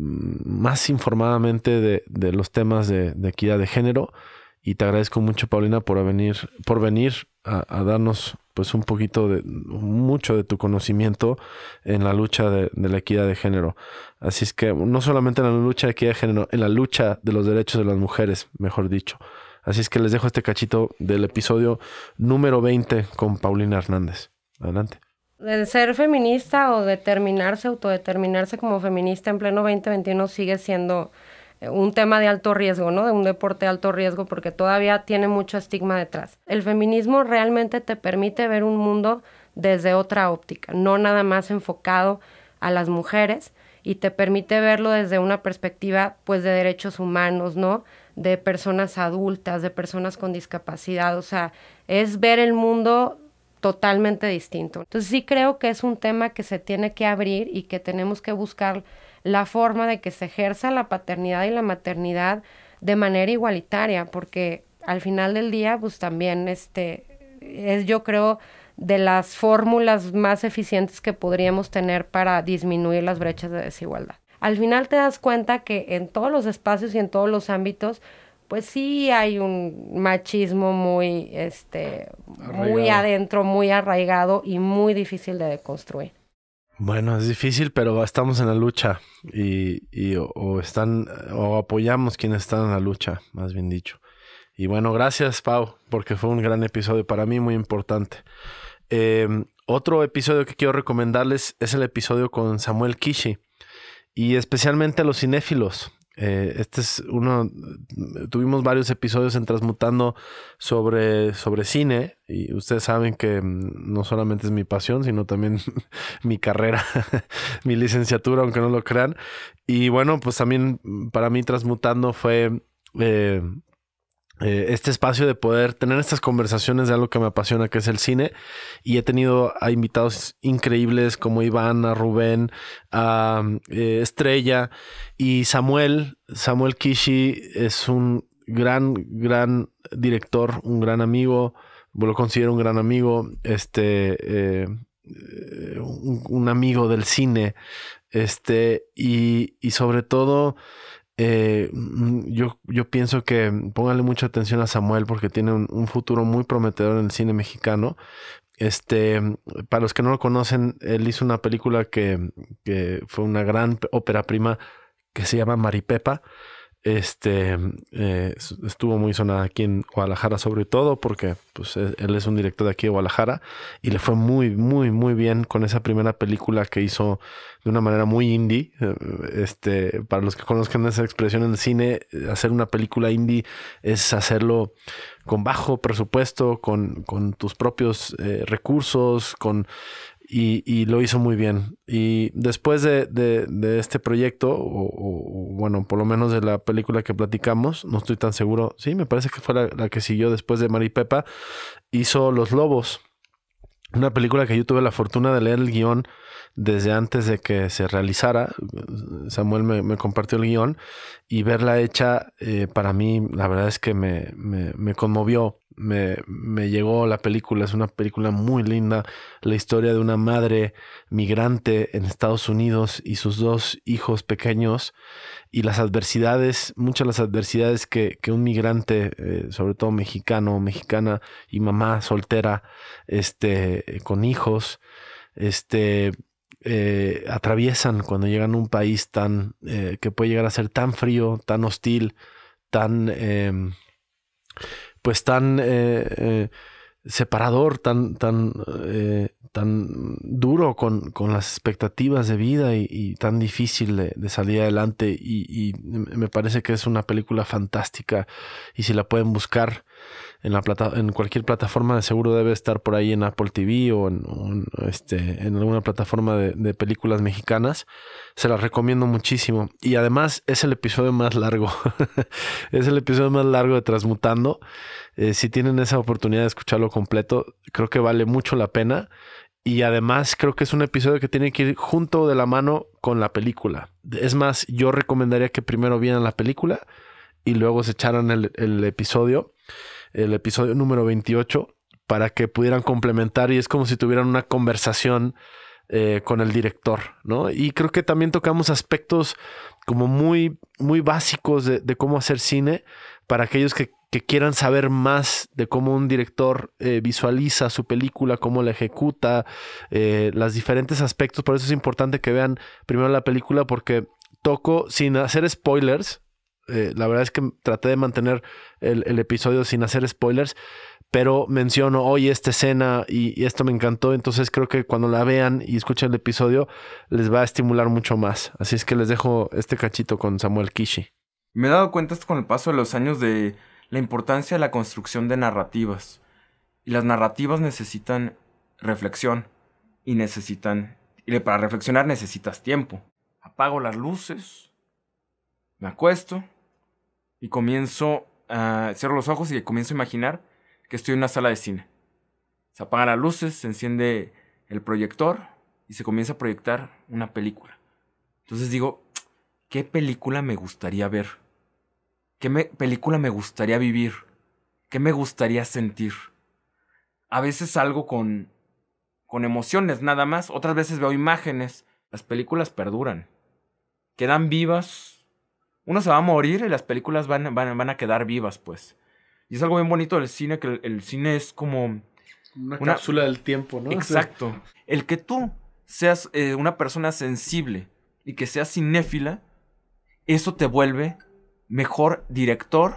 más informadamente de, los temas de equidad de género. Y te agradezco mucho, Paulina, por venir, por venir a, darnos pues un poquito de mucho de tu conocimiento en la lucha de, la equidad de género. Así es que no solamente en la lucha de equidad de género, en la lucha de los derechos de las mujeres, mejor dicho. Así es que les dejo este cachito del episodio número 20 con Paulina Hernández. Adelante. De ser feminista o determinarse, autodeterminarse como feminista en pleno 2021 sigue siendo un tema de alto riesgo, ¿no? De un deporte de alto riesgo porque todavía tiene mucho estigma detrás. El feminismo realmente te permite ver un mundo desde otra óptica, no nada más enfocado a las mujeres y te permite verlo desde una perspectiva pues de derechos humanos, ¿no? De personas adultas, de personas con discapacidad, o sea, es ver el mundo totalmente distinto. Entonces sí creo que es un tema que se tiene que abrir y que tenemos que buscar la forma de que se ejerza la paternidad y la maternidad de manera igualitaria, porque al final del día, pues también este, es yo creo de las fórmulas más eficientes que podríamos tener para disminuir las brechas de desigualdad. Al final te das cuenta que en todos los espacios y en todos los ámbitos, pues sí hay un machismo muy, este, muy adentro, muy arraigado y muy difícil de deconstruir. Bueno, es difícil, pero estamos en la lucha y, o, están o apoyamos quienes están en la lucha, más bien dicho. Y bueno, gracias Pau, porque fue un gran episodio para mí, muy importante. Em, otro episodio que quiero recomendarles es el episodio con Samuel Kishi y especialmente a los cinéfilos. Eh, este es uno. Tuvimos varios episodios en Transmutando sobre, sobre cine. Y ustedes saben que mm, no solamente es mi pasión, sino también mi carrera, mi licenciatura, aunque no lo crean. Y bueno, pues también mm, para mí Transmutando fue. Eh, eh, este espacio de poder tener estas conversaciones de algo que me apasiona, que es el cine. Y he tenido a invitados increíbles como Iván, a Rubén, a eh, Estrella y Samuel. Samuel Kishi es un gran, gran director, un gran amigo. Lo considero un gran amigo. Este. Eh, un, amigo del cine. Este. y, y sobre todo eh, mm, yo, yo pienso que póngale mucha atención a Samuel porque tiene un, futuro muy prometedor en el cine mexicano. Este, para los que no lo conocen, él hizo una película que, que fue una gran ópera prima que se llama Maripepa este, eh, estuvo muy sonada aquí en Guadalajara, sobre todo porque pues, e-, él es un director de aquí de Guadalajara y le fue muy, muy, muy bien con esa primera película que hizo de una manera muy indie. Eh, este, para los que conozcan esa expresión en el cine, eh, hacer una película indie es hacerlo con bajo presupuesto, con, tus propios recursos, con y, lo hizo muy bien. Y después de, este proyecto, o, bueno, por lo menos de la película que platicamos, no estoy tan seguro, sí, me parece que fue la, que siguió después de Mari Pepa, hizo Los Lobos, una película que yo tuve la fortuna de leer el guión desde antes de que se realizara. Samuel me, compartió el guión y verla hecha, eh, para mí, la verdad es que me, me, me conmovió me, llegó la película, es una película muy linda, la historia de una madre migrante en Estados Unidos y sus dos hijos pequeños y las adversidades, muchas de las adversidades que, un migrante, eh, sobre todo mexicano, mexicana y mamá soltera, este, con hijos, este, eh, atraviesan cuando llegan a un país tan, eh, que puede llegar a ser tan frío, tan hostil, tan em, pues tan eh, eh, separador, tan, tan, eh, tan duro con, las expectativas de vida y, tan difícil de, salir adelante. y, me parece que es una película fantástica y si la pueden buscar, en, la plata, en cualquier plataforma de seguro debe estar por ahí en Apple TV o en, este, en alguna plataforma de, películas mexicanas. Se las recomiendo muchísimo. Y además es el episodio más largo. es el episodio más largo de Transmutando. Eh, si tienen esa oportunidad de escucharlo completo, creo que vale mucho la pena. Y además creo que es un episodio que tiene que ir junto de la mano con la película. Es más, yo recomendaría que primero vieran la película y luego se echaran el episodio el episodio número 28 para que pudieran complementar y es como si tuvieran una conversación eh, con el director, ¿no? Y creo que también tocamos aspectos como muy, muy básicos de, cómo hacer cine para aquellos que, quieran saber más de cómo un director eh, visualiza su película, cómo la ejecuta, eh, los diferentes aspectos. Por eso es importante que vean primero la película porque toco, sin hacer spoilers, eh, la verdad es que traté de mantener el, episodio sin hacer spoilers, pero menciono hoy esta escena y, y, esto me encantó, entonces creo que cuando la vean y escuchen el episodio les va a estimular mucho más. Así es que les dejo este cachito con Samuel Kishi. Me he dado cuenta con el paso de los años de la importancia de la construcción de narrativas. Y las narrativas necesitan reflexión y necesitan... Y para reflexionar necesitas tiempo. Apago las luces, me acuesto, y comienzo a. Cierro los ojos y comienzo a imaginar que estoy en una sala de cine. Se apagan las luces, se enciende el proyector y se comienza a proyectar una película. Entonces digo, ¿qué película me gustaría ver? ¿Qué película me gustaría vivir? ¿Qué me gustaría sentir? A veces salgo con, con emociones nada más, otras veces veo imágenes. Las películas perduran, quedan vivas uno se va a morir y las películas van, a quedar vivas, pues. Y es algo bien bonito del cine, que el, cine es como... Una, cápsula del tiempo, ¿no? Exacto. El que tú seas eh, una persona sensible y que seas cinéfila, eso te vuelve mejor director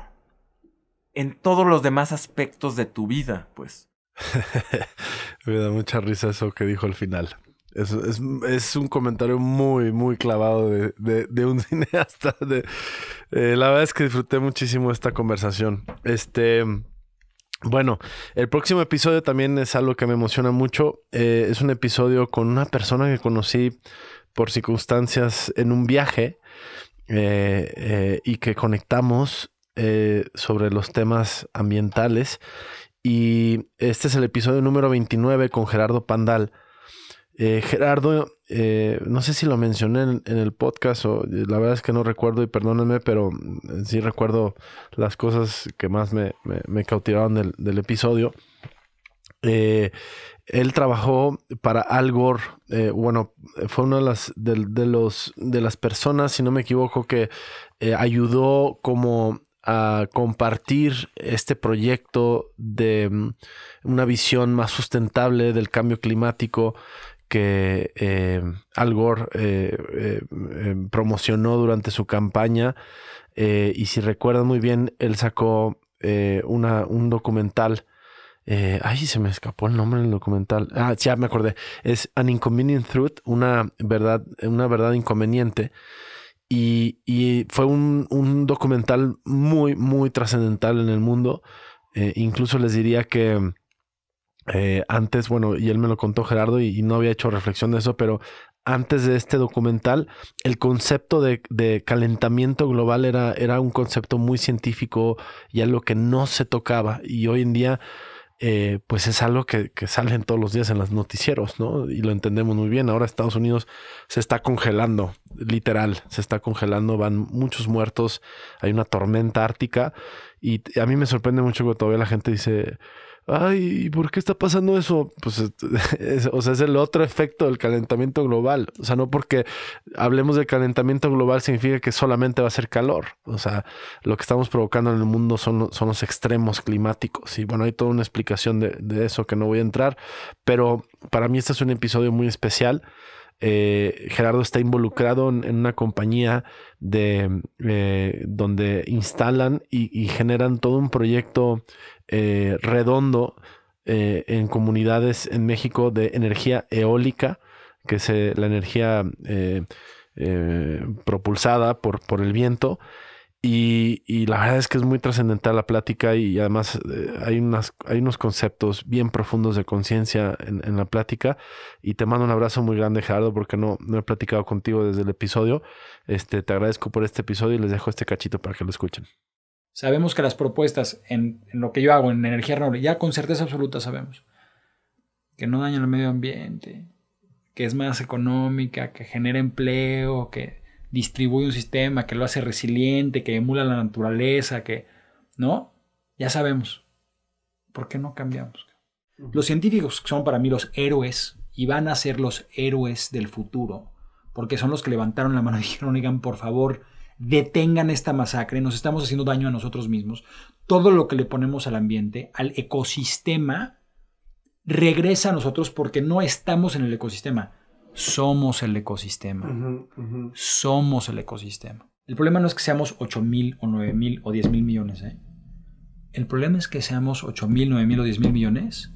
en todos los demás aspectos de tu vida, pues. Me da mucha risa eso que dijo al final. Es, un comentario muy, muy clavado de, un cineasta. De, eh, la verdad es que disfruté muchísimo esta conversación. Este. Bueno, el próximo episodio también es algo que me emociona mucho. Eh, es un episodio con una persona que conocí por circunstancias en un viaje eh, y que conectamos sobre los temas ambientales. Y este es el episodio número 29 con Gerardo Pandal. Eh, Gerardo, eh, no sé si lo mencioné en, el podcast o eh, la verdad es que no recuerdo y perdónenme, pero mm, sí recuerdo las cosas que más me, cautivaron del, episodio. él trabajó para Algor bueno, fue una de las, de, los, de las personas, si no me equivoco, que ayudó como a compartir este proyecto de mm, una visión más sustentable del cambio climático que eh, Al Gore eh, eh, em, promocionó durante su campaña. y si recuerdan muy bien, él sacó un documental. ay, se me escapó el nombre del documental. Ah, ya me acordé. Es An Inconvenient Truth, una verdad, una verdad inconveniente. Y, fue un, documental muy, muy trascendental en el mundo. incluso les diría que eh, antes, bueno, y él me lo contó Gerardo y, no había hecho reflexión de eso, pero antes de este documental, el concepto de, calentamiento global era, era un concepto muy científico y algo que no se tocaba. Y hoy en día, eh, pues es algo que, que salen todos los días en los noticieros, ¿no? Y lo entendemos muy bien. Ahora Estados Unidos se está congelando, literal, se está congelando, van muchos muertos, hay una tormenta ártica y a mí me sorprende mucho que todavía la gente dice ay, ¿por qué está pasando eso? Pues, es, o sea, es el otro efecto del calentamiento global. O sea, no porque hablemos de calentamiento global significa que solamente va a ser calor. O sea, lo que estamos provocando en el mundo son, son los extremos climáticos. Y bueno, hay toda una explicación de, de eso que no voy a entrar, pero para mí este es un episodio muy especial. Eh, Gerardo está involucrado en, una compañía eh, donde instalan y, generan todo un proyecto eh, redondo en comunidades en México de energía eólica, que es la energía propulsada por el viento. Y, la verdad es que es muy trascendental la plática y además eh, hay, unas, hay unos conceptos bien profundos de conciencia en, la plática. Y te mando un abrazo muy grande, Gerardo, porque no, he platicado contigo desde el episodio. Este, te agradezco por este episodio y les dejo este cachito para que lo escuchen. Sabemos que las propuestas en, lo que yo hago, en energía renovable, ya con certeza absoluta sabemos que no dañan el medio ambiente, que es más económica, que genera empleo, que distribuye un sistema, que lo hace resiliente, que emula la naturaleza, que... ¿No? Ya sabemos. ¿Por qué no cambiamos? Los científicos son para mí los héroes y van a ser los héroes del futuro, porque son los que levantaron la mano y dijeron, oigan, por favor, detengan esta masacre, nos estamos haciendo daño a nosotros mismos. Todo lo que le ponemos al ambiente, al ecosistema, regresa a nosotros porque no estamos en el ecosistema. Somos el ecosistema. Somos el ecosistema. El problema no es que seamos 8,000 mil o 9 mil o 10 mil millones. ¿eh? El problema es que seamos 8,000, mil, 9 mil o 10 mil millones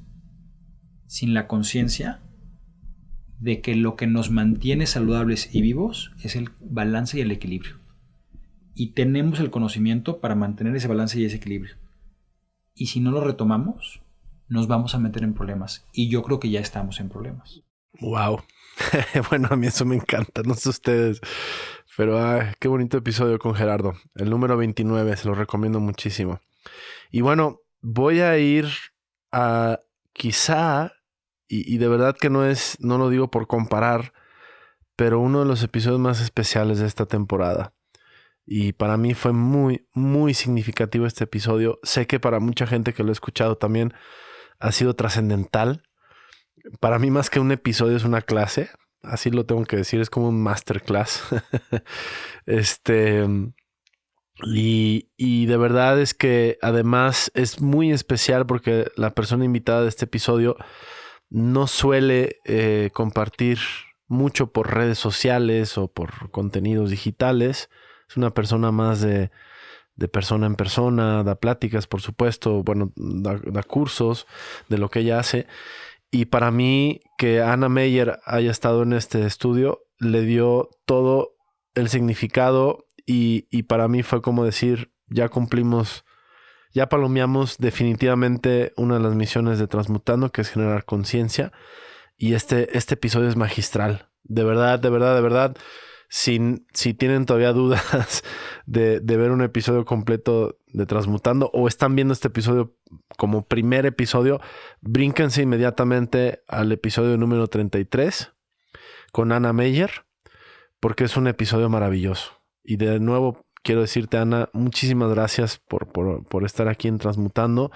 sin la conciencia de que lo que nos mantiene saludables y vivos es el balance y el equilibrio. Y tenemos el conocimiento para mantener ese balance y ese equilibrio. Y si no lo retomamos, nos vamos a meter en problemas. Y yo creo que ya estamos en problemas. Wow. bueno, a mí eso me encanta, no sé ustedes. Pero ah, qué bonito episodio con Gerardo. El número 29, se lo recomiendo muchísimo. Y bueno, voy a ir a quizá, y, de verdad que no es, no lo digo por comparar, pero uno de los episodios más especiales de esta temporada. Y para mí fue muy, muy significativo este episodio. Sé que para mucha gente que lo ha escuchado también ha sido trascendental para mí más que un episodio es una clase, así lo tengo que decir, es como un masterclass. este, y, de verdad es que además es muy especial porque la persona invitada de este episodio no suele eh, compartir mucho por redes sociales o por contenidos digitales. Es una persona más de, persona en persona, da pláticas, por supuesto, bueno, da cursos de lo que ella hace. Y para mí, que Ana Meyer haya estado en este estudio, le dio todo el significado y, y para mí fue como decir, ya cumplimos, ya palomeamos definitivamente una de las misiones de Transmutando, que es generar conciencia. Y este, este episodio es magistral. De verdad, de verdad, de verdad si, tienen todavía dudas de, ver un episodio completo de Transmutando o están viendo este episodio como primer episodio, brínquense inmediatamente al episodio número 33 con Ana Meyer, porque es un episodio maravilloso. Y de nuevo, quiero decirte, Ana, muchísimas gracias por, estar aquí en Transmutando,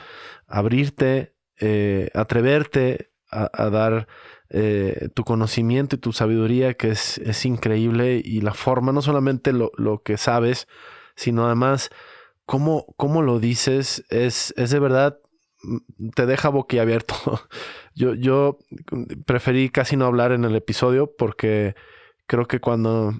abrirte, eh, atreverte a dar eh, tu conocimiento y tu sabiduría, que es, es, increíble, y la forma, no solamente lo, que sabes, sino además cómo, cómo lo dices, es, es, de verdad, mm, te deja boquiabierto. yo, yo preferí casi no hablar en el episodio porque creo que cuando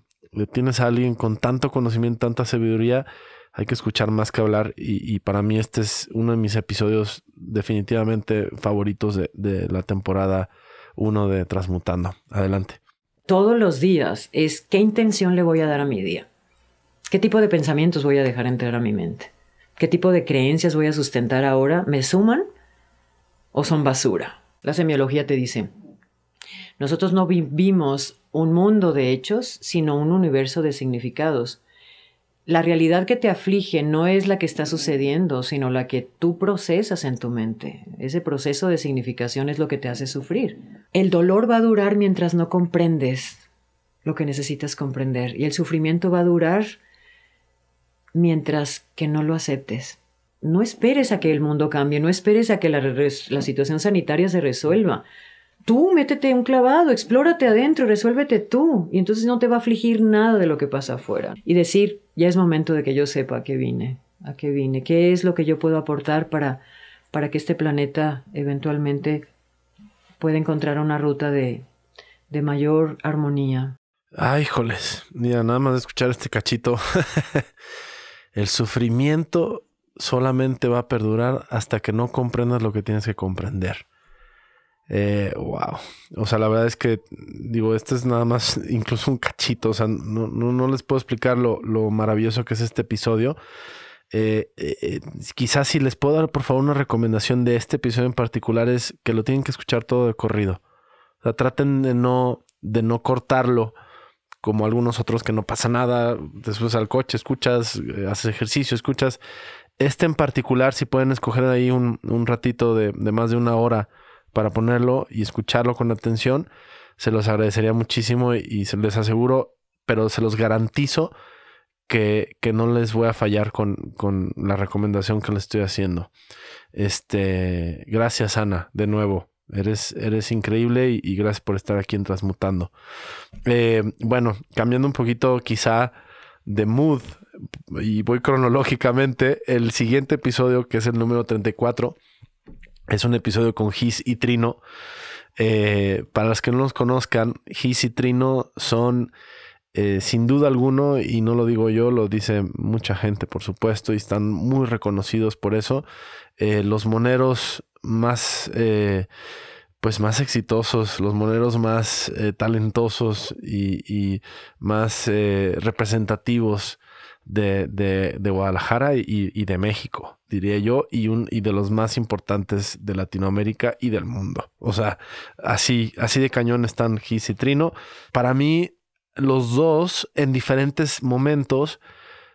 tienes a alguien con tanto conocimiento, tanta sabiduría, hay que escuchar más que hablar y, para mí este es uno de mis episodios definitivamente favoritos de, de la temporada uno de Transmutando. Adelante. Todos los días es qué intención le voy a dar a mi día. ¿Qué tipo de pensamientos voy a dejar entrar a mi mente? ¿Qué tipo de creencias voy a sustentar ahora? ¿Me suman o son basura? La semiología te dice, nosotros no vivimos un mundo de hechos, sino un universo de significados la realidad que te aflige no es la que está sucediendo, sino la que tú procesas en tu mente. Ese proceso de significación es lo que te hace sufrir. El dolor va a durar mientras no comprendes lo que necesitas comprender y el sufrimiento va a durar mientras que no lo aceptes. No esperes a que el mundo cambie, no esperes a que la, la situación sanitaria se resuelva tú métete un clavado, explórate adentro, resuélvete tú. Y entonces no te va a afligir nada de lo que pasa afuera. Y decir, ya es momento de que yo sepa a qué vine, a qué vine, qué es lo que yo puedo aportar para, para que este planeta eventualmente pueda encontrar una ruta de, de mayor armonía. Ay, híjoles. nada más de escuchar este cachito. El sufrimiento solamente va a perdurar hasta que no comprendas lo que tienes que comprender wow. Eh, o sea, la verdad es que, digo, este es nada más incluso un cachito. O sea, no, no, no les puedo explicar lo, maravilloso que es este episodio. Eh, eh, quizás si les puedo dar, por favor, una recomendación de este episodio en particular es que lo tienen que escuchar todo de corrido. O sea, traten de no, de no cortarlo como algunos otros que no pasa nada. Después al coche escuchas, haces ejercicio, escuchas. Este en particular, si pueden escoger ahí un, ratito de más de una hora para ponerlo y escucharlo con atención. Se los agradecería muchísimo y, se les aseguro, pero se los garantizo que, no les voy a fallar con, la recomendación que les estoy haciendo. Este, gracias Ana, de nuevo. Eres, eres increíble y, gracias por estar aquí en Transmutando. Eh, bueno, cambiando un poquito quizá de mood y voy cronológicamente, el siguiente episodio que es el número 34 es un episodio con His y Trino. Eh, para los que no los conozcan, His y Trino son eh, sin duda alguno, y no lo digo yo, lo dice mucha gente, por supuesto, y están muy reconocidos por eso, eh, los moneros más, pues más exitosos, los moneros más talentosos y, y más representativos de, Guadalajara y, de México, diría yo, y, un, y de los más importantes de Latinoamérica y del mundo. O sea, así, así de cañón están Gis y Trino. Para mí, los dos en diferentes momentos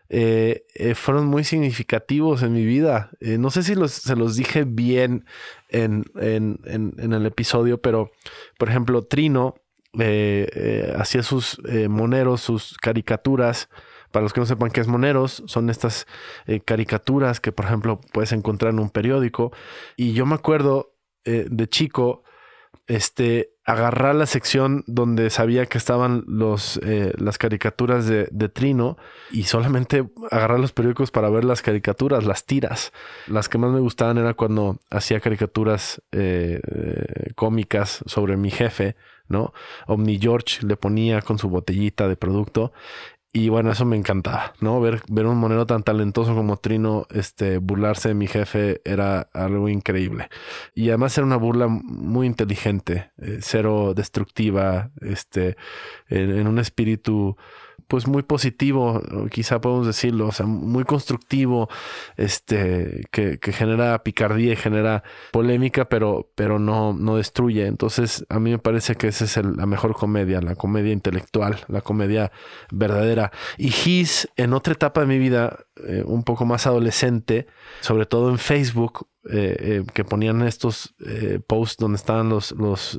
eh, eh, fueron muy significativos en mi vida. Eh, no sé si se los dije bien en, en, en, el episodio, pero por ejemplo, Trino hacía sus moneros, sus caricaturas para los que no sepan qué es Moneros, son estas eh, caricaturas que, por ejemplo, puedes encontrar en un periódico. Y yo me acuerdo eh, de chico, este, agarrar la sección donde sabía que estaban los, eh, las caricaturas de, Trino y solamente agarrar los periódicos para ver las caricaturas, las tiras. Las que más me gustaban era cuando hacía caricaturas cómicas sobre mi jefe, ¿no? Omni George le ponía con su botellita de producto y bueno, eso me encantaba, ¿no? Ver, ver un monero tan talentoso como Trino este, burlarse de mi jefe era algo increíble. Y además era una burla muy inteligente, eh, cero destructiva, este, en un espíritu pues muy positivo, quizá podemos decirlo, o sea, muy constructivo, este, que, que genera picardía y genera polémica, pero, pero no, no destruye. Entonces, a mí me parece que esa es la mejor comedia, la comedia intelectual, la comedia verdadera. Y His, en otra etapa de mi vida, eh, un poco más adolescente, sobre todo en Facebook, eh, eh, que ponían estos posts donde estaban los, los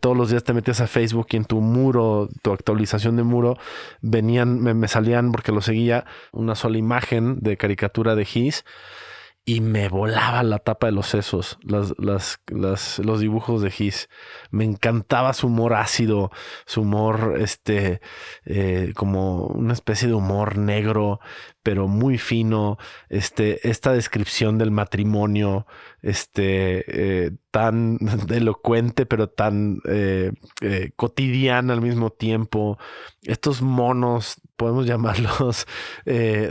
todos los días te metías a Facebook y en tu muro, tu actualización de muro, venían, me, salían porque lo seguía una sola imagen de caricatura de His y me volaba la tapa de los sesos, las, los dibujos de His. Me encantaba su humor ácido, su humor, este, como una especie de humor negro pero muy fino, este, esta descripción del matrimonio, este, eh, tan elocuente, pero tan eh, eh, cotidiana al mismo tiempo, estos monos, podemos llamarlos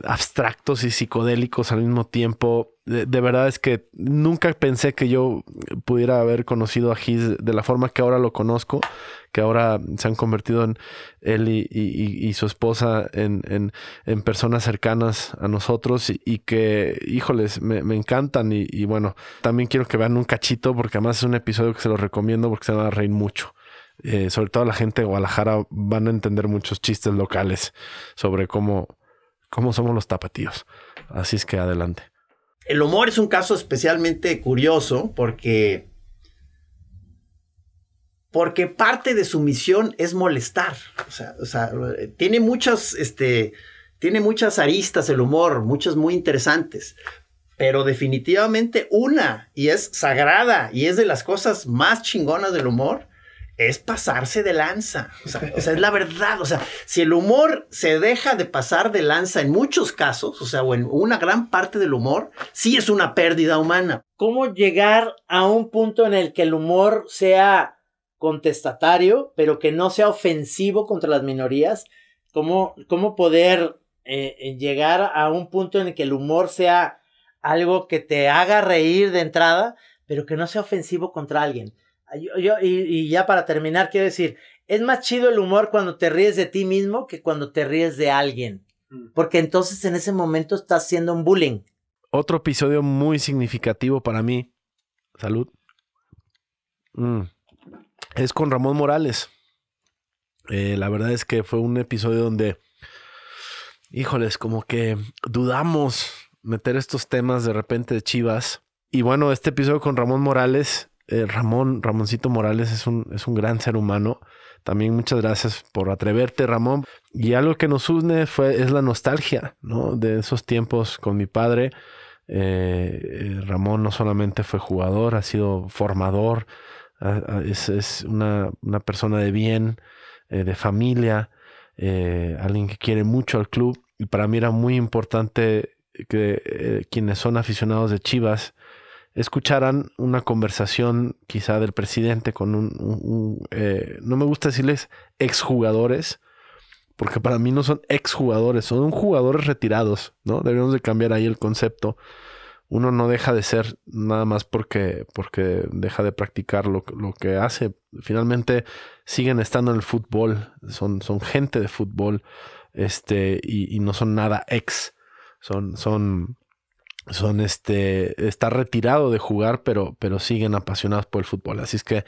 abstractos y psicodélicos al mismo tiempo, de, verdad es que nunca pensé que yo pudiera haber conocido a Giz de la forma que ahora lo conozco, que ahora se han convertido en él y, su esposa en, personas cercanas a nosotros y, que, híjoles, me, encantan. Y, bueno, también quiero que vean un cachito porque además es un episodio que se los recomiendo porque se van a reír mucho. Eh, sobre todo la gente de Guadalajara van a entender muchos chistes locales sobre cómo, cómo somos los tapatíos. Así es que adelante. El humor es un caso especialmente curioso porque porque parte de su misión es molestar. O sea, tiene muchas, este, tiene muchas aristas el humor, muchas muy interesantes, pero definitivamente una, y es sagrada, y es de las cosas más chingonas del humor, es pasarse de lanza. O o sea, es la verdad. O sea, si el humor se deja de pasar de lanza en muchos casos, o sea, o en una gran parte del humor, sí es una pérdida humana. ¿Cómo llegar a un punto en el que el humor sea contestatario, pero que no sea ofensivo contra las minorías, cómo, cómo poder eh, eh, llegar a un punto en el que el humor sea algo que te haga reír de entrada, pero que no sea ofensivo contra alguien. Ah, yo, y, ya para terminar, quiero decir, es más chido el humor cuando te ríes de ti mismo que cuando te ríes de alguien, mm. porque entonces en ese momento estás haciendo un bullying. Otro episodio muy significativo para mí. Salud. Mm es con Ramón Morales. Eh, la verdad es que fue un episodio donde, híjoles, como que dudamos meter estos temas de repente de Chivas. Y bueno, este episodio con Ramón Morales, eh, Ramón, Ramoncito Morales es un, es un gran ser humano. También muchas gracias por atreverte, Ramón. Y algo que nos une fue, es la nostalgia, ¿no? De esos tiempos con mi padre. Eh, Ramón no solamente fue jugador, ha sido formador, es, es una, persona de bien, eh, de familia, eh, alguien que quiere mucho al club. Y para mí era muy importante que eh, quienes son aficionados de Chivas escucharan una conversación quizá del presidente con un, no me gusta decirles exjugadores, porque para mí no son exjugadores, son jugadores retirados, ¿no? debemos de cambiar ahí el concepto uno no deja de ser nada más porque, porque deja de practicar lo, que hace. Finalmente siguen estando en el fútbol, son, son gente de fútbol este, y, no son nada ex, son, son, son este, está retirado de jugar, pero, pero siguen apasionados por el fútbol. Así es que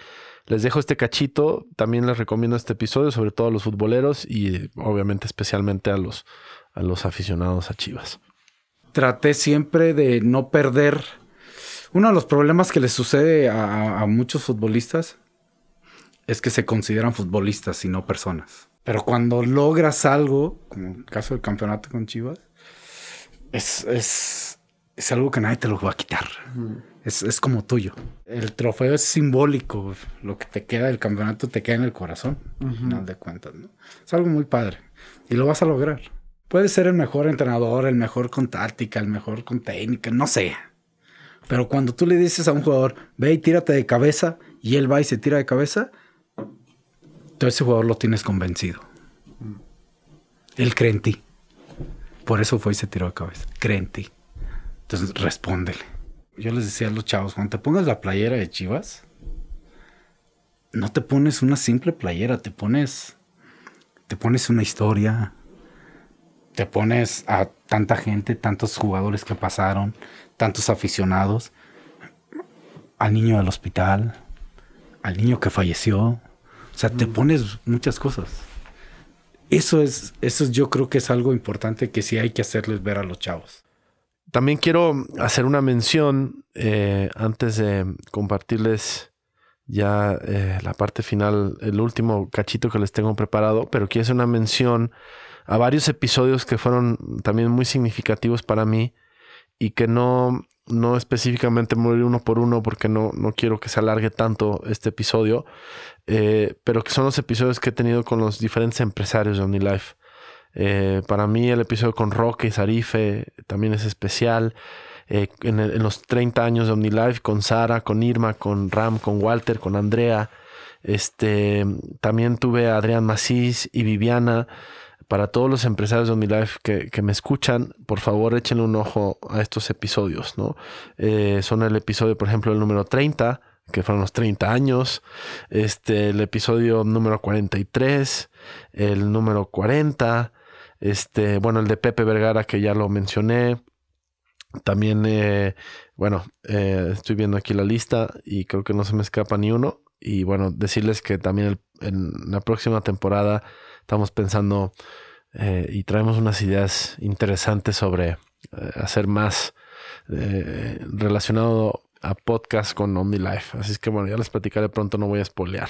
les dejo este cachito, también les recomiendo este episodio, sobre todo a los futboleros y obviamente especialmente a los, a los aficionados a Chivas traté siempre de no perder. Uno de los problemas que les sucede a, muchos futbolistas es que se consideran futbolistas y no personas. Pero cuando logras algo, como el caso del campeonato con Chivas, es, es, es algo que nadie te lo va a quitar. Es, es, como tuyo. El trofeo es simbólico. Lo que te queda del campeonato te queda en el corazón, al final de cuentas. ¿no? Es algo muy padre. Y lo vas a lograr. Puede ser el mejor entrenador, el mejor con táctica, el mejor con técnica, no sé. Pero cuando tú le dices a un jugador, ve y tírate de cabeza, y él va y se tira de cabeza, tú ese jugador lo tienes convencido. Mm. Él cree en ti. Por eso fue y se tiró de cabeza. Cree en ti. Entonces, respóndele. Yo les decía a los chavos, cuando te pongas la playera de Chivas, no te pones una simple playera, te pones, te pones una historia, te pones a tanta gente, tantos jugadores que pasaron, tantos aficionados, al niño del hospital, al niño que falleció, o sea, te mm. pones muchas cosas. Eso es, eso yo creo que es algo importante que sí hay que hacerles ver a los chavos. También quiero hacer una mención eh, antes de compartirles ya eh, la parte final, el último cachito que les tengo preparado, pero quiero hacer una mención a varios episodios que fueron también muy significativos para mí y que no, no específicamente morir uno por uno porque no, no quiero que se alargue tanto este episodio, eh, pero que son los episodios que he tenido con los diferentes empresarios de OmniLife. Eh, para mí el episodio con Roque y Sarife también es especial. Eh, en, los 30 años de OmniLife, con Sara, con Irma, con Ram, con Walter, con Andrea. Este, también tuve a Adrián Macís y Viviana para todos los empresarios de OmniLife que, que me escuchan, por favor échenle un ojo a estos episodios, ¿no? Eh, son el episodio, por ejemplo, el número 30, que fueron los 30 años, este, el episodio número 43, el número 40, este, bueno, el de Pepe Vergara, que ya lo mencioné. También, eh, bueno, eh, estoy viendo aquí la lista y creo que no se me escapa ni uno. Y bueno, decirles que también en la próxima temporada estamos pensando eh, y traemos unas ideas interesantes sobre eh, hacer más eh, relacionado a podcast con OmniLife. Así es que bueno, ya les platicaré pronto, no voy a espolear.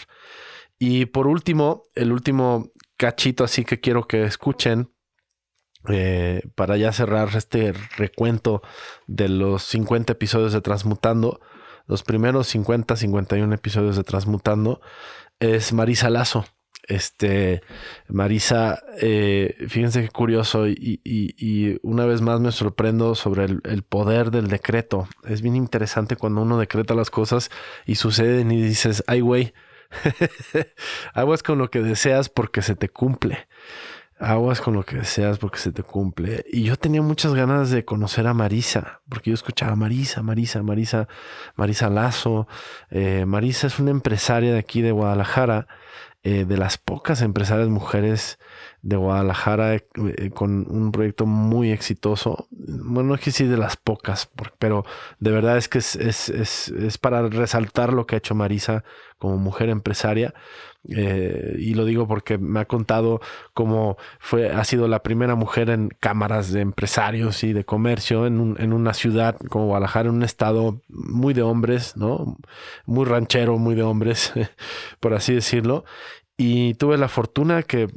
Y por último, el último cachito así que quiero que escuchen para ya cerrar este recuento de los 50 episodios de Transmutando, los primeros 50, 51 episodios de Transmutando, es Marisa Lazo. Este, Marisa, eh, fíjense qué curioso y, una vez más me sorprendo sobre el, poder del decreto. Es bien interesante cuando uno decreta las cosas y suceden y dices, ay güey, aguas con lo que deseas porque se te cumple. Aguas con lo que deseas porque se te cumple. Y yo tenía muchas ganas de conocer a Marisa, porque yo escuchaba Marisa, Marisa, Marisa, Marisa Lazo. Eh, Marisa es una empresaria de aquí de Guadalajara eh, de las pocas empresarias mujeres de Guadalajara eh, eh, con un proyecto muy exitoso. Bueno, no es que sí de las pocas, pero de verdad es que es, es, es, para resaltar lo que ha hecho Marisa como mujer empresaria. Eh, y lo digo porque me ha contado cómo fue, ha sido la primera mujer en cámaras de empresarios y de comercio en, en una ciudad como Guadalajara, en un estado muy de hombres, ¿no? Muy ranchero, muy de hombres, por así decirlo. Y tuve la fortuna que eh,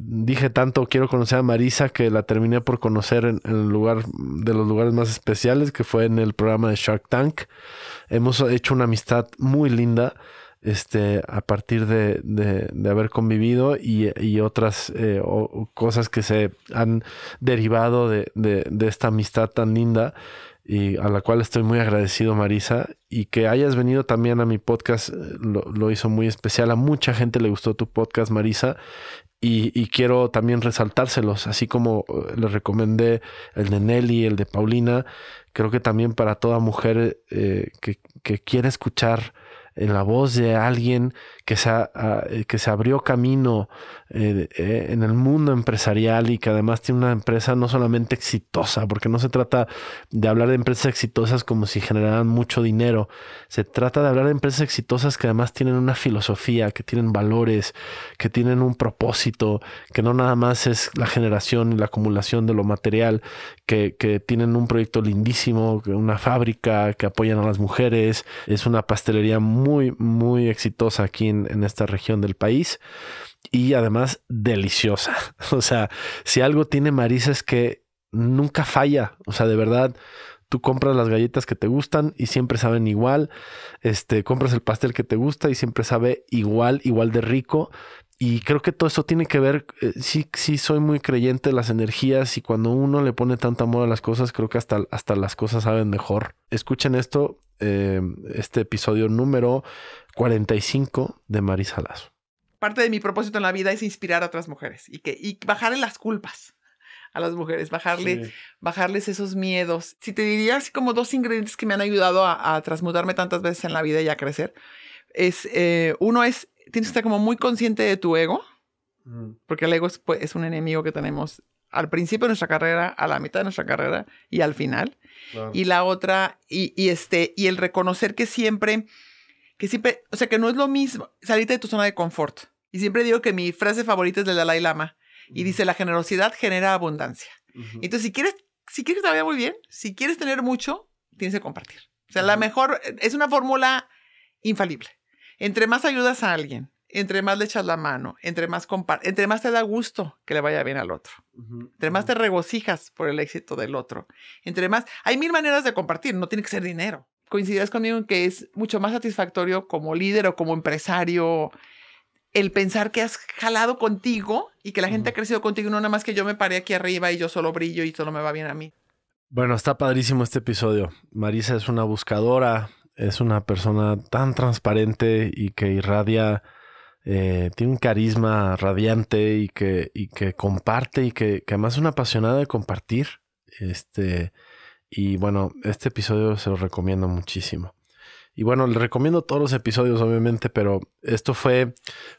dije tanto quiero conocer a Marisa que la terminé por conocer en, el lugar de los lugares más especiales que fue en el programa de Shark Tank. Hemos hecho una amistad muy linda este, a partir de, haber convivido y, otras eh, cosas que se han derivado de, de esta amistad tan linda y a la cual estoy muy agradecido, Marisa, y que hayas venido también a mi podcast eh, lo, lo hizo muy especial. A mucha gente le gustó tu podcast, Marisa, y, quiero también resaltárselos, así como eh, les recomendé el de Nelly, el de Paulina. Creo que también para toda mujer eh, que, que quiere escuchar en la voz de alguien que que se abrió camino eh, eh, en el mundo empresarial y que además tiene una empresa no solamente exitosa, porque no se trata de hablar de empresas exitosas como si generaran mucho dinero, se trata de hablar de empresas exitosas que además tienen una filosofía, que tienen valores, que tienen un propósito, que no nada más es la generación y la acumulación de lo material, que, tienen un proyecto lindísimo, una fábrica, que apoyan a las mujeres, es una pastelería muy, muy exitosa aquí en esta región del país y además deliciosa. O sea, si algo tiene Marisa es que nunca falla. O sea, de verdad, tú compras las galletas que te gustan y siempre saben igual. Este, compras el pastel que te gusta y siempre sabe igual, igual de rico. Y creo que todo eso tiene que ver, eh, sí, sí soy muy creyente de las energías y cuando uno le pone tanto amor a las cosas, creo que hasta, hasta las cosas saben mejor. Escuchen esto, eh, este episodio número 45 de Marisa Lazo parte de mi propósito en la vida es inspirar a otras mujeres y, que, bajarle las culpas a las mujeres, bajarle, bajarles esos miedos. Si te diría así como dos ingredientes que me han ayudado a, a transmutarme tantas veces en la vida y a crecer, es eh, uno es, tienes que estar como muy consciente de tu ego, mm. porque el ego pues, es, un enemigo que tenemos al principio de nuestra carrera, a la mitad de nuestra carrera y al final. Y la otra, y, este, y el reconocer que siempre, que siempre, o sea, que no es lo mismo salirte de tu zona de confort. Y siempre digo que mi frase favorita es del Dalai Lama. Y dice, la generosidad genera abundancia. Entonces, si quieres, si quieres vaya muy bien, si quieres tener mucho, tienes que compartir. O sea, la mejor, es una fórmula infalible. Entre más ayudas a alguien, entre más le echas la mano, entre más entre más te da gusto que le vaya bien al otro, entre más te regocijas por el éxito del otro, entre más, hay mil maneras de compartir, no tiene que ser dinero. Coincidirás conmigo en que es mucho más satisfactorio como líder o como empresario el pensar que has jalado contigo y que la gente ha crecido contigo, no nada más que yo me paré aquí arriba y yo solo brillo y solo me va bien a mí. Bueno, está padrísimo este episodio. Marisa es una buscadora, es una persona tan transparente y que irradia, eh, tiene un carisma radiante y que, y que comparte y que, que, además es una apasionada de compartir. Este, y bueno, este episodio se lo recomiendo muchísimo. Y bueno, les recomiendo todos los episodios, obviamente, pero esto fue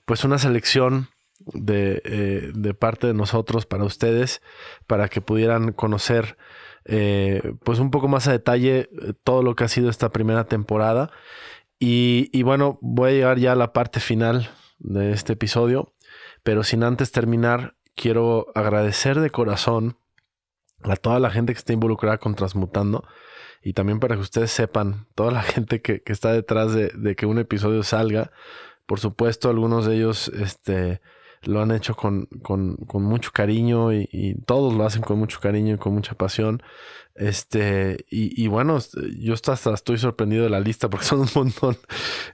pues una selección de, eh, parte de nosotros para ustedes, para que pudieran conocer eh, pues un poco más a detalle eh, todo lo que ha sido esta primera temporada. Y, y bueno, voy a llegar ya a la parte final de este episodio, pero sin antes terminar, quiero agradecer de corazón a toda la gente que está involucrada con Transmutando y también para que ustedes sepan, toda la gente que, está detrás de, que un episodio salga, por supuesto, algunos de ellos este, lo han hecho con, mucho cariño y, todos lo hacen con mucho cariño y con mucha pasión. Este, y, bueno, yo hasta, estoy sorprendido de la lista porque son un montón.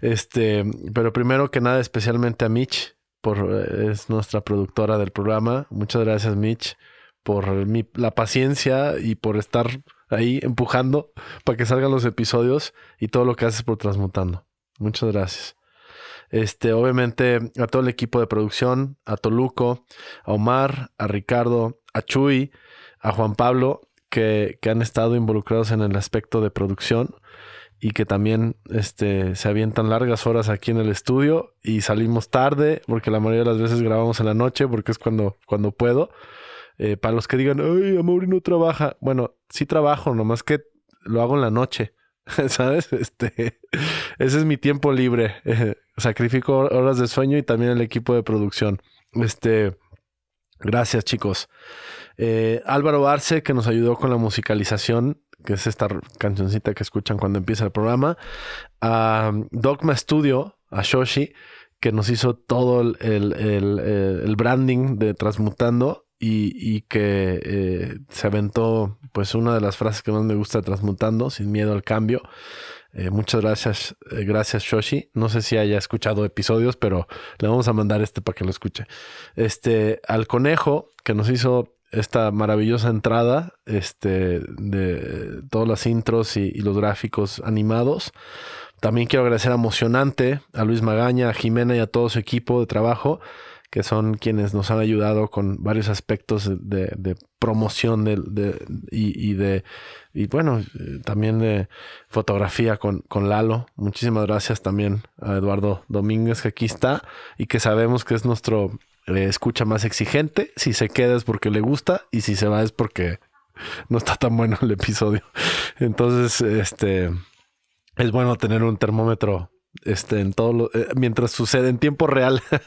Este, pero primero que nada, especialmente a Mitch, por, eh, es nuestra productora del programa. Muchas gracias, Mitch, por la paciencia y por estar ahí empujando para que salgan los episodios y todo lo que haces por Transmutando. Muchas gracias. Este, obviamente, a todo el equipo de producción, a Toluco, a Omar, a Ricardo, a Chuy, a Juan Pablo, que, han estado involucrados en el aspecto de producción y que también este, se avientan largas horas aquí en el estudio y salimos tarde porque la mayoría de las veces grabamos en la noche porque es cuando, cuando puedo. Eh, para los que digan, ay, Amaury no trabaja. Bueno, sí trabajo, nomás que lo hago en la noche. ¿Sabes? Este, ese es mi tiempo libre. sacrifico horas de sueño y también el equipo de producción. Este, gracias, chicos. Eh, Álvaro Arce, que nos ayudó con la musicalización, que es esta cancioncita que escuchan cuando empieza el programa. A um, Dogma Studio, a Shoshi, que nos hizo todo el eh, branding de Transmutando y, que eh, se aventó pues una de las frases que más me gusta transmutando, sin miedo al cambio. Eh, muchas gracias, eh, gracias Shoshi. No sé si haya escuchado episodios, pero le vamos a mandar este para que lo escuche. Este, al conejo que nos hizo esta maravillosa entrada, este, de todas las intros y, y los gráficos animados. También quiero agradecer a Emocionante, a Luis Magaña, a Jimena y a todo su equipo de trabajo que son quienes nos han ayudado con varios aspectos de, promoción y, de, y bueno, eh, también de fotografía con, con Lalo. Muchísimas gracias también a Eduardo Domínguez, que aquí está y que sabemos que es nuestro eh, escucha más exigente. Si se queda es porque le gusta y si se va es porque no está tan bueno el episodio. Entonces, este, es bueno tener un termómetro este, en todo eh, mientras sucede en tiempo real.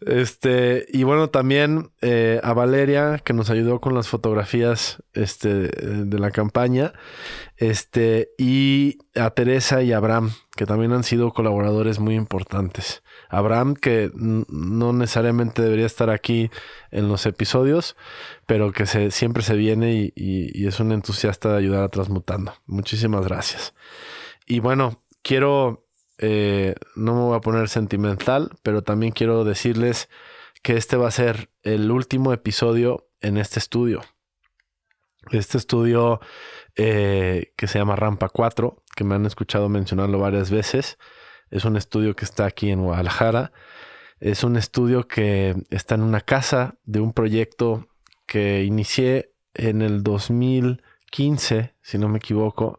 este, y bueno, también eh, a Valeria, que nos ayudó con las fotografías este, de la campaña. Este, y a Teresa y a Abraham, que también han sido colaboradores muy importantes. Abraham, que no necesariamente debería estar aquí en los episodios, pero que se, siempre se viene y, y es un entusiasta de ayudar a Transmutando. Muchísimas gracias. Y bueno, quiero, eh, no me voy a poner sentimental, pero también quiero decirles que este va a ser el último episodio en este estudio. Este estudio eh, que se llama Rampa 4, que me han escuchado mencionarlo varias veces, es un estudio que está aquí en Guadalajara. Es un estudio que está en una casa de un proyecto que inicié en el 2015, si no me equivoco,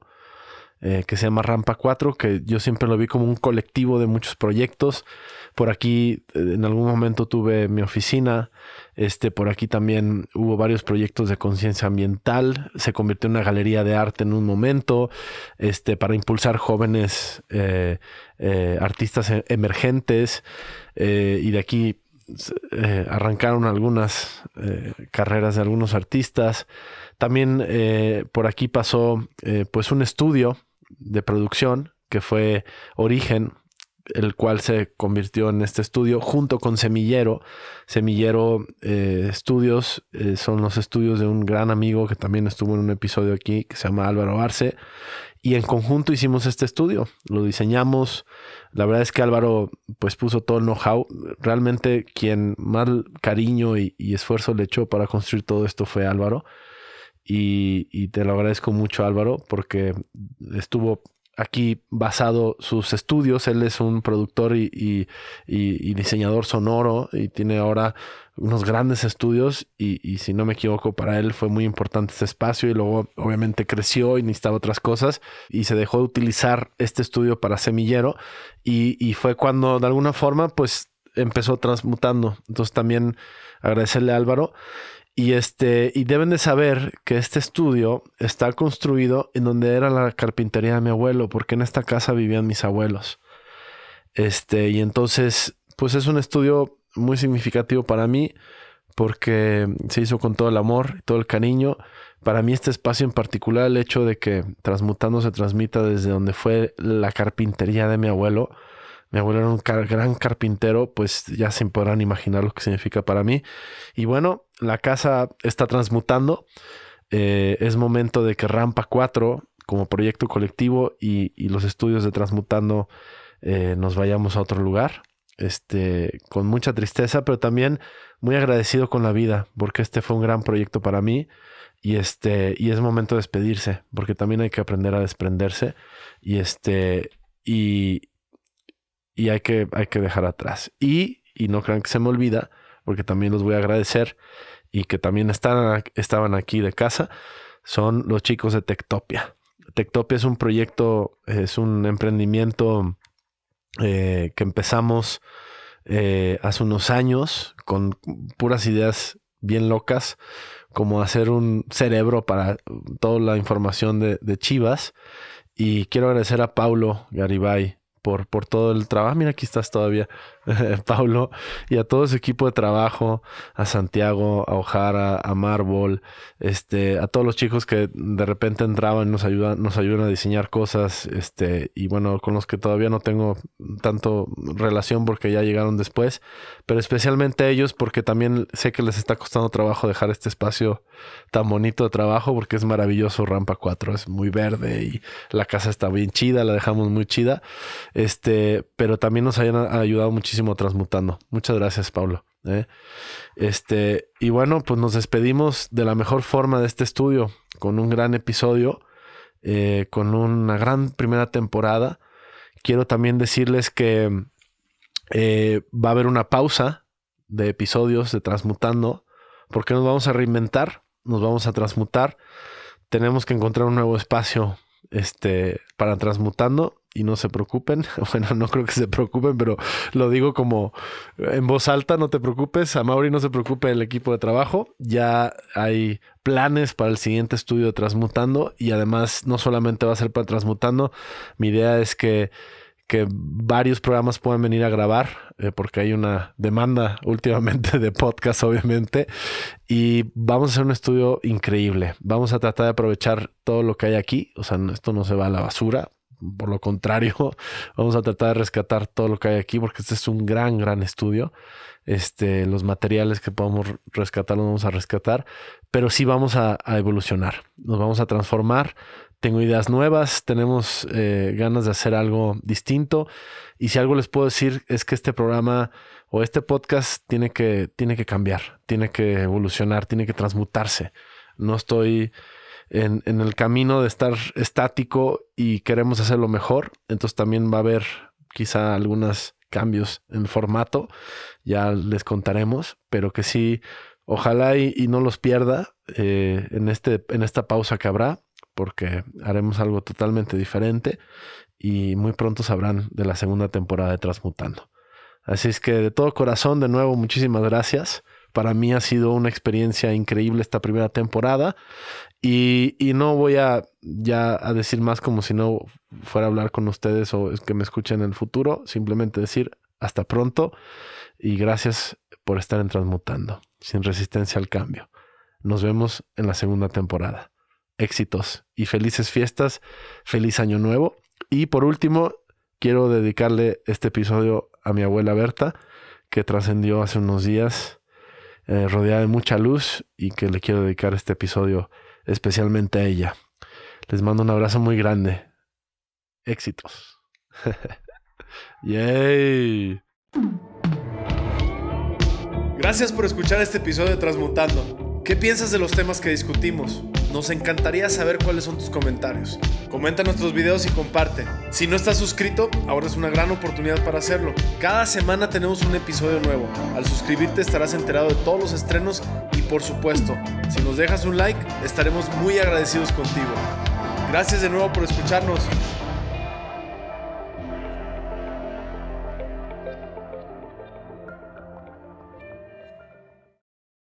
eh, que se llama Rampa 4, que yo siempre lo vi como un colectivo de muchos proyectos. Por aquí eh, en algún momento tuve mi oficina, este, por aquí también hubo varios proyectos de conciencia ambiental, se convirtió en una galería de arte en un momento, este, para impulsar jóvenes eh, artistas e-, emergentes, y de aquí arrancaron algunas carreras de algunos artistas. También por aquí pasó pues un estudio de producción, que fue Origen, el cual se convirtió en este estudio junto con Semillero. Semillero Estudios eh, eh, son los estudios de un gran amigo que también estuvo en un episodio aquí, que se llama Álvaro Arce. Y en conjunto hicimos este estudio, lo diseñamos. La verdad es que Álvaro pues puso todo el know-how. Realmente quien más cariño y esfuerzo le echó para construir todo esto fue Álvaro. Y, te lo agradezco mucho Álvaro porque estuvo aquí basado sus estudios. Él es un productor y, diseñador sonoro y tiene ahora unos grandes estudios y, y, si no me equivoco para él fue muy importante este espacio y luego obviamente creció y necesitaba otras cosas y se dejó de utilizar este estudio para semillero y fue cuando de alguna forma pues empezó transmutando. Entonces también agradecerle a Álvaro y, este, y deben de saber que este estudio está construido en donde era la carpintería de mi abuelo, porque en esta casa vivían mis abuelos. Este, y entonces, pues es un estudio muy significativo para mí, porque se hizo con todo el amor y todo el cariño. Para mí este espacio en particular, el hecho de que Transmutando se transmita desde donde fue la carpintería de mi abuelo, mi abuelo era un gran carpintero, pues ya se podrán imaginar lo que significa para mí. Y bueno, la casa está transmutando. Eh, es momento de que Rampa 4, como proyecto colectivo y, los estudios de Transmutando, eh, nos vayamos a otro lugar. Este, con mucha tristeza, pero también muy agradecido con la vida, porque este fue un gran proyecto para mí. Y este, y es momento de despedirse, porque también hay que aprender a desprenderse. Y este, y, y hay que, hay que dejar atrás. Y, no crean que se me olvida, porque también los voy a agradecer y que también están, estaban aquí de casa, son los chicos de Tectopia. Tectopia es un proyecto, es un emprendimiento eh, que empezamos eh, hace unos años con puras ideas bien locas, como hacer un cerebro para toda la información de, de Chivas. Y quiero agradecer a Paulo Garibay por, por todo el trabajo. Ah, mira, aquí estás todavía. Pablo y a todo su equipo de trabajo, a Santiago, a Ojara, a Marble este, a todos los chicos que de repente entraban, nos ayudan, nos ayudan a diseñar cosas, este, y bueno, con los que todavía no tengo tanto relación porque ya llegaron después, pero especialmente ellos porque también sé que les está costando trabajo dejar este espacio tan bonito de trabajo porque es maravilloso Rampa 4, es muy verde y la casa está bien chida, la dejamos muy chida, este, pero también nos hayan ayudado muchísimo transmutando. Muchas gracias, Pablo. ¿eh? Este, y bueno, pues nos despedimos de la mejor forma de este estudio, con un gran episodio, eh, con una gran primera temporada. Quiero también decirles que eh, va a haber una pausa de episodios de Transmutando, porque nos vamos a reinventar, nos vamos a transmutar. Tenemos que encontrar un nuevo espacio este, para Transmutando y no se preocupen. Bueno, no creo que se preocupen, pero lo digo como en voz alta, no te preocupes. A Mauri no se preocupe el equipo de trabajo. Ya hay planes para el siguiente estudio de Transmutando y además no solamente va a ser para Transmutando. Mi idea es que que varios programas puedan venir a grabar, eh, porque hay una demanda últimamente de podcast, obviamente, y vamos a hacer un estudio increíble. Vamos a tratar de aprovechar todo lo que hay aquí, o sea, esto no se va a la basura, por lo contrario, vamos a tratar de rescatar todo lo que hay aquí porque este es un gran, gran estudio. Este, los materiales que podamos rescatar los vamos a rescatar, pero sí vamos a, evolucionar, nos vamos a transformar. Tengo ideas nuevas, tenemos eh, ganas de hacer algo distinto. Y si algo les puedo decir es que este programa o este podcast tiene que, tiene que cambiar, tiene que evolucionar, tiene que transmutarse. No estoy en, el camino de estar estático y queremos hacerlo mejor. Entonces también va a haber quizá algunos cambios en formato, ya les contaremos, pero que sí, ojalá y, no los pierda eh, en, este, en esta pausa que habrá, porque haremos algo totalmente diferente y muy pronto sabrán de la segunda temporada de Transmutando. Así es que de todo corazón, de nuevo, muchísimas gracias. Para mí ha sido una experiencia increíble esta primera temporada y, no voy a ya a decir más como si no fuera a hablar con ustedes o que me escuchen en el futuro. Simplemente decir hasta pronto y gracias por estar en Transmutando, sin resistencia al cambio. Nos vemos en la segunda temporada. Éxitos y felices fiestas, feliz año nuevo. Y por último, quiero dedicarle este episodio a mi abuela Berta, que trascendió hace unos días, eh, rodeada de mucha luz, y que le quiero dedicar este episodio especialmente a ella. Les mando un abrazo muy grande. Éxitos. Yay. Gracias por escuchar este episodio de Transmutando. ¿Qué piensas de los temas que discutimos? Nos encantaría saber cuáles son tus comentarios. Comenta nuestros videos y comparte. Si no estás suscrito, ahora es una gran oportunidad para hacerlo. Cada semana tenemos un episodio nuevo. Al suscribirte estarás enterado de todos los estrenos y por supuesto, si nos dejas un like, estaremos muy agradecidos contigo. Gracias de nuevo por escucharnos.